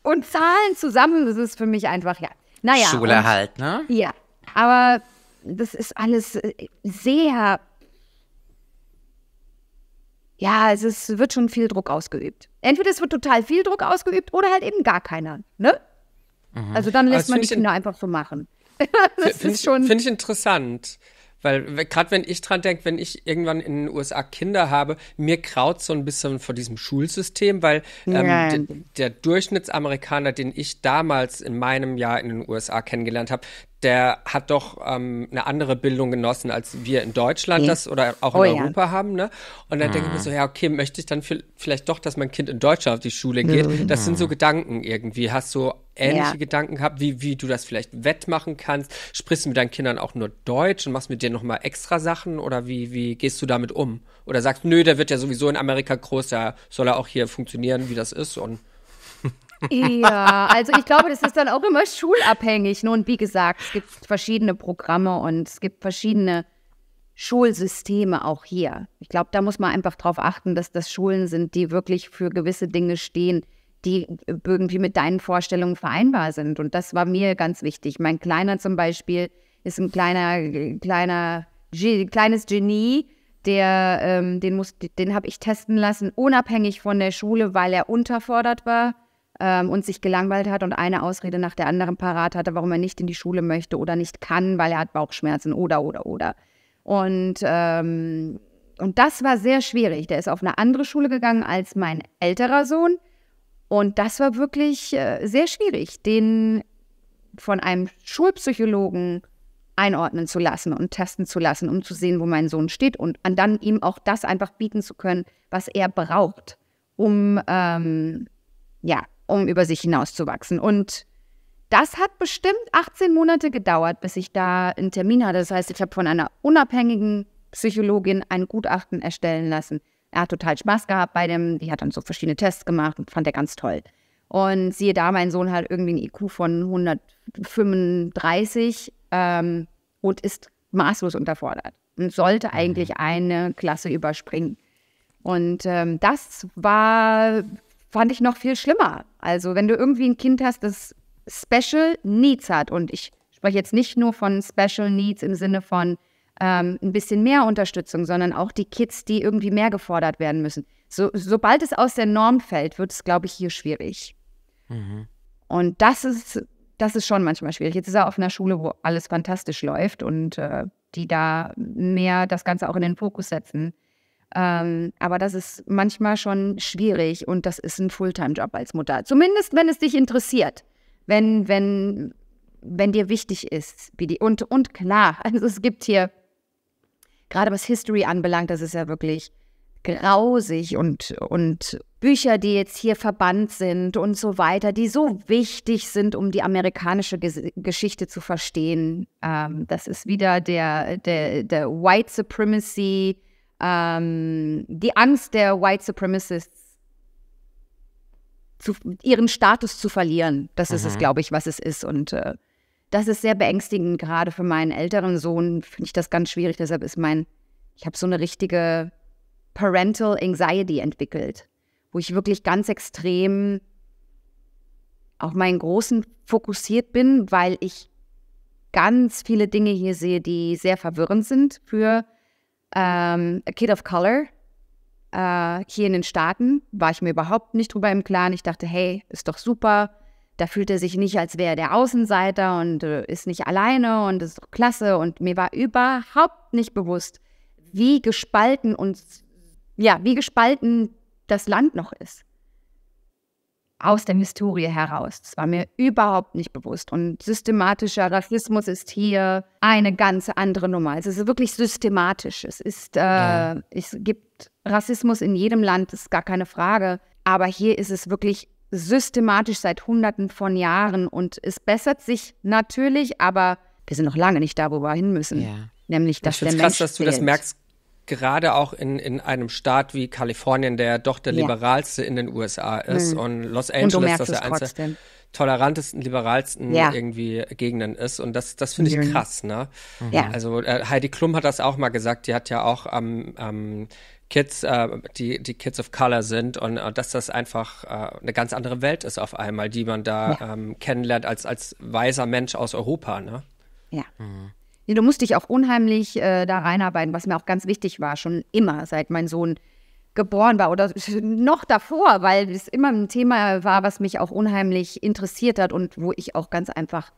und Zahlen zusammen, das ist für mich einfach, ja. Naja. Schule und, halt, ne? Ja. Aber das ist alles äh, sehr ja, es ist, wird schon viel Druck ausgeübt. Entweder es wird total viel Druck ausgeübt oder halt eben gar keiner, ne? Mhm. Also dann lässt also man die Kinder einfach so machen. das ist schon. Finde ich interessant. Weil gerade wenn ich dran denke, wenn ich irgendwann in den USA Kinder habe, mir kraut so ein bisschen vor diesem Schulsystem, weil ähm, de, der Durchschnittsamerikaner, den ich damals in meinem Jahr in den USA kennengelernt habe, der hat doch ähm, eine andere Bildung genossen, als wir in Deutschland okay. das oder auch in oh, Europa ja. haben. Ne? Und dann ah. denke ich mir mhm. so, ja, okay, möchte ich dann vielleicht doch, dass mein Kind in Deutschland auf die Schule geht? Das sind so Gedanken irgendwie. Hast du ähnliche ja. Gedanken gehabt, wie, wie du das vielleicht wettmachen kannst? Sprichst du mit deinen Kindern auch nur Deutsch und machst mit dir nochmal extra Sachen oder wie, wie gehst du damit um? Oder sagst, nö, der wird ja sowieso in Amerika groß, da soll er auch hier funktionieren, wie das ist und ja, also ich glaube, das ist dann auch immer schulabhängig. Nun, wie gesagt, es gibt verschiedene Programme und es gibt verschiedene Schulsysteme auch hier. Ich glaube, da muss man einfach darauf achten, dass das Schulen sind, die wirklich für gewisse Dinge stehen die irgendwie mit deinen Vorstellungen vereinbar sind. Und das war mir ganz wichtig. Mein Kleiner zum Beispiel ist ein kleiner, kleiner, kleines Genie. Der, ähm, den muss, den habe ich testen lassen, unabhängig von der Schule, weil er unterfordert war ähm, und sich gelangweilt hat und eine Ausrede nach der anderen parat hatte, warum er nicht in die Schule möchte oder nicht kann, weil er hat Bauchschmerzen oder oder oder. Und ähm, und das war sehr schwierig. Der ist auf eine andere Schule gegangen als mein älterer Sohn. Und das war wirklich äh, sehr schwierig, den von einem Schulpsychologen einordnen zu lassen und testen zu lassen, um zu sehen, wo mein Sohn steht und dann ihm auch das einfach bieten zu können, was er braucht, um ähm, ja, um über sich hinauszuwachsen. Und das hat bestimmt 18 Monate gedauert, bis ich da einen Termin hatte. Das heißt, ich habe von einer unabhängigen Psychologin ein Gutachten erstellen lassen. Er hat total Spaß gehabt bei dem. Die hat dann so verschiedene Tests gemacht und fand er ganz toll. Und siehe da, mein Sohn hat irgendwie einen IQ von 135 ähm, und ist maßlos unterfordert und sollte mhm. eigentlich eine Klasse überspringen. Und ähm, das war, fand ich noch viel schlimmer. Also wenn du irgendwie ein Kind hast, das Special Needs hat und ich spreche jetzt nicht nur von Special Needs im Sinne von ähm, ein bisschen mehr Unterstützung, sondern auch die Kids, die irgendwie mehr gefordert werden müssen. So, sobald es aus der Norm fällt, wird es, glaube ich, hier schwierig. Mhm. Und das ist, das ist schon manchmal schwierig. Jetzt ist er auf einer Schule, wo alles fantastisch läuft und äh, die da mehr das Ganze auch in den Fokus setzen. Ähm, aber das ist manchmal schon schwierig und das ist ein Fulltime-Job als Mutter. Zumindest, wenn es dich interessiert. Wenn, wenn, wenn dir wichtig ist, wie die. Und, und klar, also es gibt hier gerade was History anbelangt, das ist ja wirklich grausig und, und Bücher, die jetzt hier verbannt sind und so weiter, die so wichtig sind, um die amerikanische Ges Geschichte zu verstehen. Ähm, das ist wieder der, der, der White Supremacy, ähm, die Angst der White Supremacists, zu, ihren Status zu verlieren. Das mhm. ist es, mhm. glaube ich, was es ist. Und äh, das ist sehr beängstigend, gerade für meinen älteren Sohn finde ich das ganz schwierig. Deshalb ist mein, ich habe so eine richtige Parental Anxiety entwickelt, wo ich wirklich ganz extrem auf meinen Großen fokussiert bin, weil ich ganz viele Dinge hier sehe, die sehr verwirrend sind für ähm, a Kid of Color. Äh, hier in den Staaten war ich mir überhaupt nicht drüber im Klaren. Ich dachte, hey, ist doch super da fühlt er sich nicht, als wäre er der Außenseiter und äh, ist nicht alleine und ist doch klasse. Und mir war überhaupt nicht bewusst, wie gespalten uns, ja, wie gespalten das Land noch ist. Aus der Historie heraus. Das war mir überhaupt nicht bewusst. Und systematischer Rassismus ist hier eine ganz andere Nummer. Also es ist wirklich systematisch. Es ist, äh, ja. es gibt Rassismus in jedem Land, das ist gar keine Frage. Aber hier ist es wirklich systematisch seit Hunderten von Jahren und es bessert sich natürlich, aber wir sind noch lange nicht da, wo wir hin müssen. Ja. Nämlich, dass ich der Mensch krass, dass du das merkst, gerade auch in, in einem Staat wie Kalifornien, der doch der ja. liberalste in den USA ist mhm. und Los Angeles, das der einzige tolerantesten, liberalsten ja. irgendwie Gegenden ist. Und das, das finde ich krass, ne? Mhm. Ja. Also äh, Heidi Klum hat das auch mal gesagt, die hat ja auch am, am Kids, äh, die, die Kids of Color sind und, und äh, dass das einfach äh, eine ganz andere Welt ist auf einmal, die man da ja. ähm, kennenlernt als, als weiser Mensch aus Europa, ne? Ja. Mhm. Nee, du musst dich auch unheimlich äh, da reinarbeiten, was mir auch ganz wichtig war, schon immer, seit mein Sohn geboren war oder noch davor, weil es immer ein Thema war, was mich auch unheimlich interessiert hat und wo ich auch ganz einfach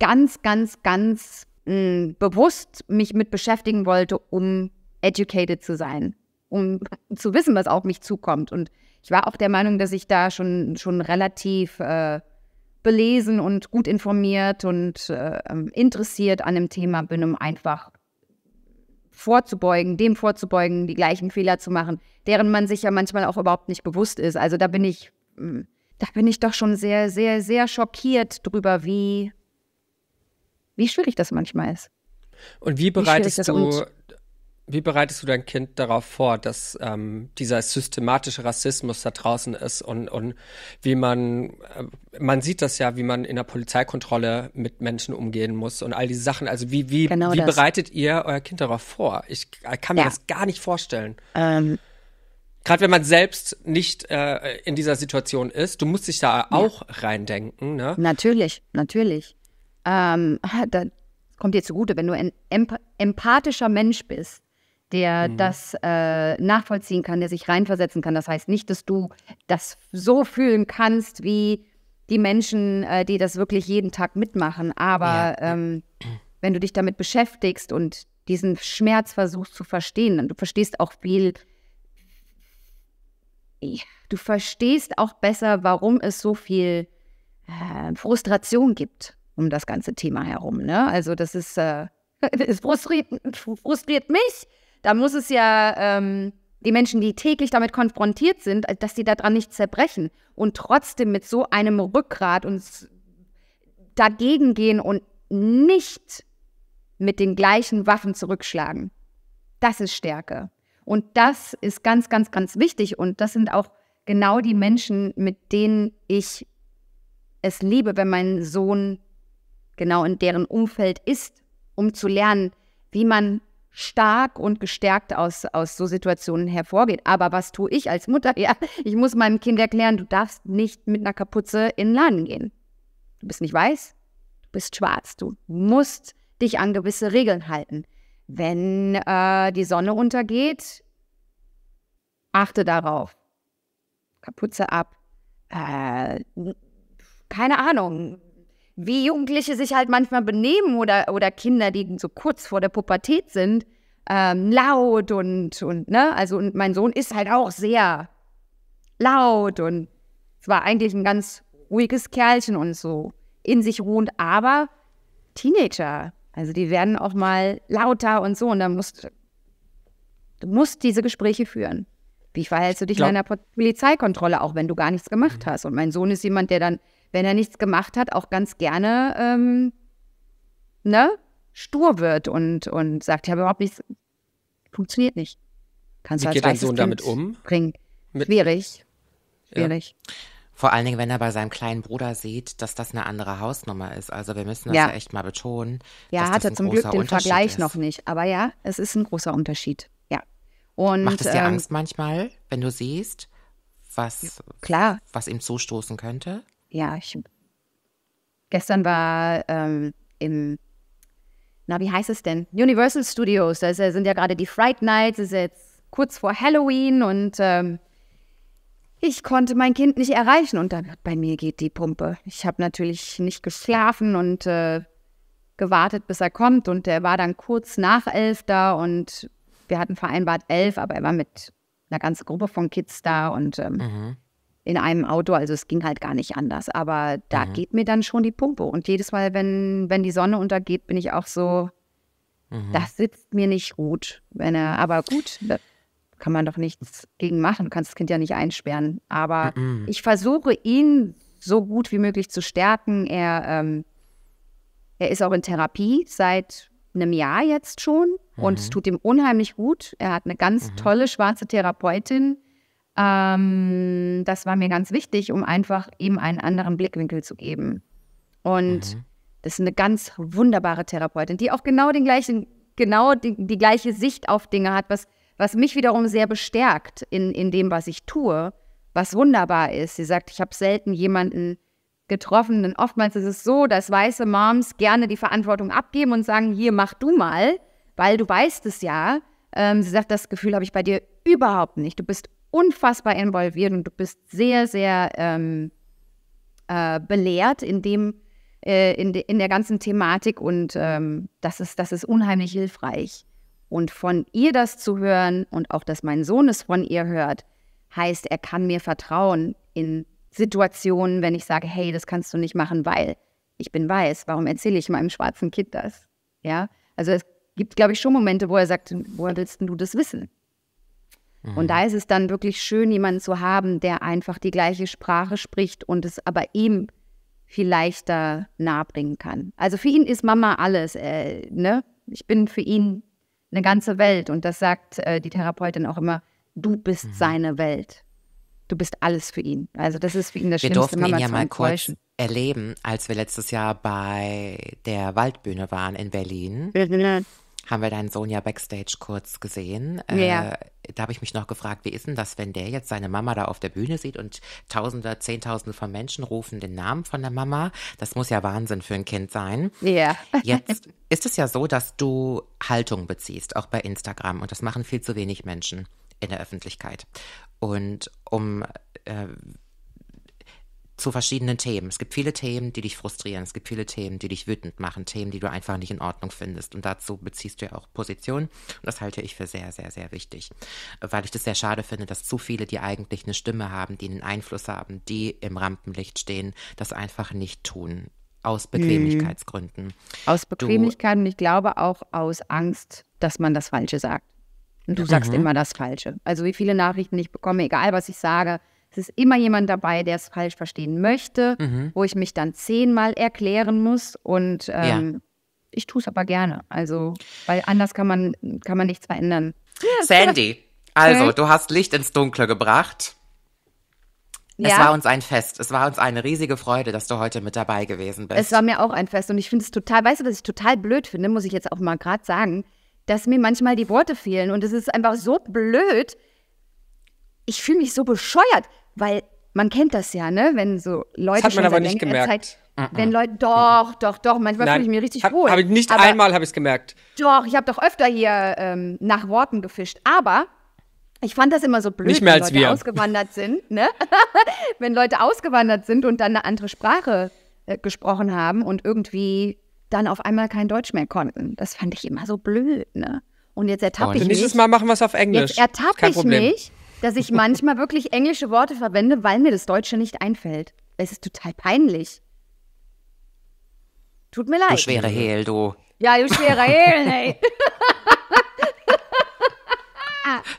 ganz, ganz, ganz mh, hm, bewusst mich mit beschäftigen wollte, um educated zu sein um zu wissen, was auf mich zukommt. Und ich war auch der Meinung, dass ich da schon, schon relativ äh, belesen und gut informiert und äh, interessiert an dem Thema bin, um einfach vorzubeugen, dem vorzubeugen, die gleichen Fehler zu machen, deren man sich ja manchmal auch überhaupt nicht bewusst ist. Also da bin ich, hm, da bin ich doch schon sehr, sehr, sehr schockiert drüber, wie, wie schwierig das manchmal ist. Und wie bereitest wie du wie bereitest du dein Kind darauf vor, dass ähm, dieser systematische Rassismus da draußen ist und, und wie man, äh, man sieht das ja, wie man in der Polizeikontrolle mit Menschen umgehen muss und all diese Sachen. Also wie, wie, genau wie bereitet ihr euer Kind darauf vor? Ich kann mir ja. das gar nicht vorstellen. Ähm. Gerade wenn man selbst nicht äh, in dieser Situation ist, du musst dich da ja. auch reindenken. Ne? Natürlich, natürlich. Ähm, da kommt dir zugute, wenn du ein empath empathischer Mensch bist der mhm. das äh, nachvollziehen kann, der sich reinversetzen kann. Das heißt nicht, dass du das so fühlen kannst wie die Menschen, äh, die das wirklich jeden Tag mitmachen. Aber ja. ähm, wenn du dich damit beschäftigst und diesen Schmerz versuchst zu verstehen, und du verstehst auch viel, du verstehst auch besser, warum es so viel äh, Frustration gibt um das ganze Thema herum. Ne? Also das ist, äh, frustriert, frustriert mich, da muss es ja ähm, die Menschen, die täglich damit konfrontiert sind, äh, dass die daran nicht zerbrechen und trotzdem mit so einem Rückgrat uns dagegen gehen und nicht mit den gleichen Waffen zurückschlagen. Das ist Stärke. Und das ist ganz, ganz, ganz wichtig. Und das sind auch genau die Menschen, mit denen ich es liebe, wenn mein Sohn genau in deren Umfeld ist, um zu lernen, wie man stark und gestärkt aus, aus so Situationen hervorgeht. Aber was tue ich als Mutter? Ja, ich muss meinem Kind erklären, du darfst nicht mit einer Kapuze in den Laden gehen. Du bist nicht weiß, du bist schwarz. Du musst dich an gewisse Regeln halten. Wenn äh, die Sonne untergeht, achte darauf. Kapuze ab. Äh, keine Ahnung wie Jugendliche sich halt manchmal benehmen oder, oder Kinder, die so kurz vor der Pubertät sind, ähm, laut und, und, ne, also und mein Sohn ist halt auch sehr laut und es war eigentlich ein ganz ruhiges Kerlchen und so in sich ruhend, aber Teenager, also die werden auch mal lauter und so und dann musst du musst diese Gespräche führen. Wie verhältst du dich in einer Polizeikontrolle, auch wenn du gar nichts gemacht mhm. hast? Und mein Sohn ist jemand, der dann wenn er nichts gemacht hat, auch ganz gerne ähm, ne, stur wird und, und sagt, ich habe überhaupt nichts, funktioniert nicht. Kannst Wie geht dein Sohn damit um? Mit Schwierig. Schwierig. Ja. Vor allen Dingen, wenn er bei seinem kleinen Bruder sieht, dass das eine andere Hausnummer ist. Also wir müssen das ja, ja echt mal betonen. Ja, hat er zum Glück den Vergleich ist. noch nicht. Aber ja, es ist ein großer Unterschied. Ja. Und, Macht es dir ähm, Angst manchmal, wenn du siehst, was, klar. was ihm zustoßen könnte? ja, ich, gestern war ähm, im, na, wie heißt es denn? Universal Studios, da sind ja gerade die Fright Nights, ist jetzt kurz vor Halloween und ähm, ich konnte mein Kind nicht erreichen und dann bei mir geht die Pumpe. Ich habe natürlich nicht geschlafen und äh, gewartet, bis er kommt und er war dann kurz nach elf da und wir hatten vereinbart elf, aber er war mit einer ganzen Gruppe von Kids da und ähm, mhm in einem Auto. Also es ging halt gar nicht anders. Aber da mhm. geht mir dann schon die Pumpe. Und jedes Mal, wenn, wenn die Sonne untergeht, bin ich auch so, mhm. das sitzt mir nicht gut. Wenn er, aber gut, da kann man doch nichts gegen machen. Du kannst das Kind ja nicht einsperren. Aber mhm. ich versuche ihn so gut wie möglich zu stärken. Er, ähm, er ist auch in Therapie seit einem Jahr jetzt schon und es mhm. tut ihm unheimlich gut. Er hat eine ganz mhm. tolle schwarze Therapeutin, ähm, das war mir ganz wichtig, um einfach ihm einen anderen Blickwinkel zu geben. Und mhm. das ist eine ganz wunderbare Therapeutin, die auch genau den gleichen, genau die, die gleiche Sicht auf Dinge hat, was, was mich wiederum sehr bestärkt in, in dem, was ich tue, was wunderbar ist. Sie sagt, ich habe selten jemanden getroffen, denn oftmals ist es so, dass weiße Moms gerne die Verantwortung abgeben und sagen, hier mach du mal, weil du weißt es ja. Ähm, sie sagt, das Gefühl habe ich bei dir überhaupt nicht. Du bist unfassbar involviert und du bist sehr, sehr ähm, äh, belehrt in dem, äh, in, de, in der ganzen Thematik und ähm, das, ist, das ist unheimlich hilfreich. Und von ihr das zu hören und auch, dass mein Sohn es von ihr hört, heißt, er kann mir vertrauen in Situationen, wenn ich sage, hey, das kannst du nicht machen, weil ich bin weiß. Warum erzähle ich meinem schwarzen Kind das? Ja, also es gibt, glaube ich, schon Momente, wo er sagt, woher willst du das wissen? Mhm. Und da mhm. ist es dann wirklich schön, jemanden zu haben, der einfach die gleiche Sprache spricht und es aber ihm viel leichter nahebringen kann. Also für ihn ist Mama alles. Äh, ne? Ich bin für ihn eine ganze Welt. Und das sagt äh, die Therapeutin auch immer, du bist mhm. seine Welt. Du bist alles für ihn. Also das ist für ihn das wir Schlimmste. Wir durften ihn ja mal kurz erleben, als wir letztes Jahr bei der Waldbühne waren in Berlin haben wir deinen Sohn ja backstage kurz gesehen. Ja. Äh, da habe ich mich noch gefragt, wie ist denn das, wenn der jetzt seine Mama da auf der Bühne sieht und Tausende, Zehntausende von Menschen rufen den Namen von der Mama? Das muss ja Wahnsinn für ein Kind sein. Ja. jetzt ist es ja so, dass du Haltung beziehst, auch bei Instagram. Und das machen viel zu wenig Menschen in der Öffentlichkeit. Und um äh, zu verschiedenen Themen. Es gibt viele Themen, die dich frustrieren, es gibt viele Themen, die dich wütend machen, Themen, die du einfach nicht in Ordnung findest. Und dazu beziehst du ja auch Positionen. Und das halte ich für sehr, sehr, sehr wichtig, weil ich das sehr schade finde, dass zu viele, die eigentlich eine Stimme haben, die einen Einfluss haben, die im Rampenlicht stehen, das einfach nicht tun. Aus mhm. Bequemlichkeitsgründen. Mhm. Aus Bequemlichkeit und ich glaube auch aus Angst, dass man das Falsche sagt. Und du sagst mhm. immer das Falsche. Also wie viele Nachrichten ich bekomme, egal was ich sage, es ist immer jemand dabei, der es falsch verstehen möchte, mhm. wo ich mich dann zehnmal erklären muss und ähm, ja. ich tue es aber gerne. Also, weil anders kann man, kann man nichts verändern. Sandy, also, du hast Licht ins Dunkle gebracht. Ja. Es war uns ein Fest. Es war uns eine riesige Freude, dass du heute mit dabei gewesen bist. Es war mir auch ein Fest und ich finde es total, weißt du, was ich total blöd finde, muss ich jetzt auch mal gerade sagen, dass mir manchmal die Worte fehlen und es ist einfach so blöd. Ich fühle mich so bescheuert, weil man kennt das ja, ne? Wenn so Leute das hat man aber nicht gemerkt. Zeit, uh -uh. wenn Leute, doch, doch, doch, manchmal fühle ich mich richtig hab, wohl. Hab ich nicht aber einmal habe ich es gemerkt. Doch, ich habe doch öfter hier ähm, nach Worten gefischt. Aber ich fand das immer so blöd, wenn Leute wir. ausgewandert sind, ne? wenn Leute ausgewandert sind und dann eine andere Sprache äh, gesprochen haben und irgendwie dann auf einmal kein Deutsch mehr konnten. Das fand ich immer so blöd, ne? Und jetzt ertappe oh, ich mich. Nächstes Mal machen wir es auf Englisch. Jetzt ertappe ich Problem. mich dass ich manchmal wirklich englische Worte verwende, weil mir das Deutsche nicht einfällt. Es ist total peinlich. Tut mir leid. Du schwere Hehl, du. Ja, du schwere Hehl, ey.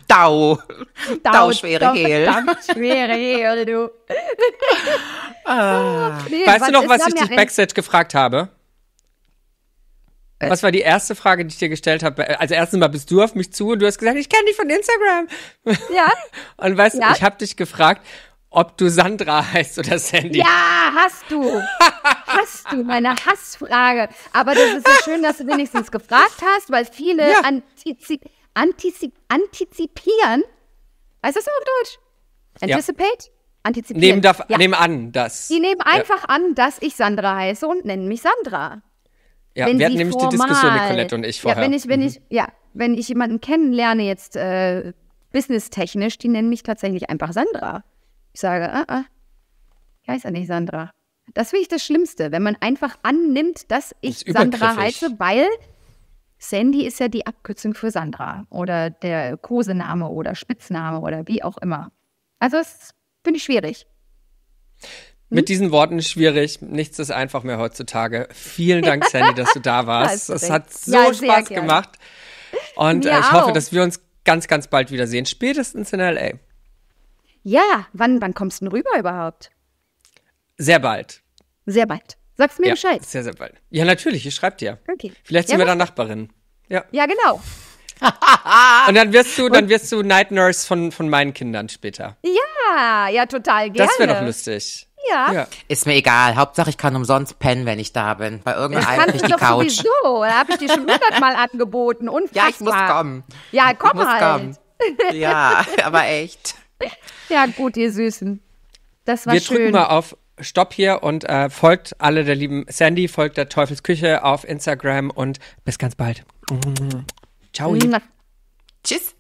Dau. Dau, Dau schwere Hehl. Schwere Hehl, du. Ah. Oh, nee, weißt du noch, was ich dich Backset gefragt habe? Fett. Was war die erste Frage, die ich dir gestellt habe? Also erstens mal bist du auf mich zu und du hast gesagt, ich kenne dich von Instagram. Ja. und weißt du, ja. ich habe dich gefragt, ob du Sandra heißt oder Sandy. Ja, hast du. hast du, meine Hassfrage. Aber das ist so schön, dass du wenigstens gefragt hast, weil viele ja. antizi antizi antizipieren. Heißt das auf Deutsch? Anticipate? Ja. Antizipieren. Nehmen, da, ja. nehmen an, dass. Die nehmen einfach an, dass ich Sandra heiße und nennen mich Sandra. Ja, wenn wir hatten nämlich formal, die Diskussion, Nicolette und ich vorher. Ja, wenn ich, wenn mhm. ich, ja, wenn ich jemanden kennenlerne jetzt äh, businesstechnisch, die nennen mich tatsächlich einfach Sandra. Ich sage, ah, äh, ah, äh, ich heiße ja nicht Sandra. Das finde ich das Schlimmste, wenn man einfach annimmt, dass ich das Sandra heiße, weil Sandy ist ja die Abkürzung für Sandra oder der Kosename oder Spitzname oder wie auch immer. Also das finde ich schwierig. Mit hm? diesen Worten schwierig. Nichts ist einfach mehr heutzutage. Vielen Dank, Sandy, dass du da warst. Es hat so ja, Spaß gemacht. Und äh, ich auch. hoffe, dass wir uns ganz, ganz bald wiedersehen. Spätestens in LA. Ja, wann, wann kommst du denn rüber überhaupt? Sehr bald. Sehr bald. Sagst du mir ja, Bescheid. Sehr, sehr bald. Ja, natürlich, ich schreibe dir. Okay. Vielleicht sind ja, wir dann Nachbarinnen. Ja. Ja, genau. und dann wirst du, dann wirst du Night Nurse von, von meinen Kindern später. Ja, ja, total gerne. Das wäre doch lustig. Ja. ja. Ist mir egal. Hauptsache, ich kann umsonst pennen, wenn ich da bin. Bei irgendeinem krieg ich die doch Couch. Sowieso. Da habe ich dir schon hundertmal angeboten. Unfassbar. Ja, ich muss kommen. Ja, komm ich muss halt. Kommen. Ja, aber echt. Ja, gut, ihr Süßen. Das war Wir schön. Wir drücken mal auf Stopp hier und äh, folgt alle der lieben Sandy, folgt der Teufelsküche auf Instagram und bis ganz bald. Ciao. Tschüss.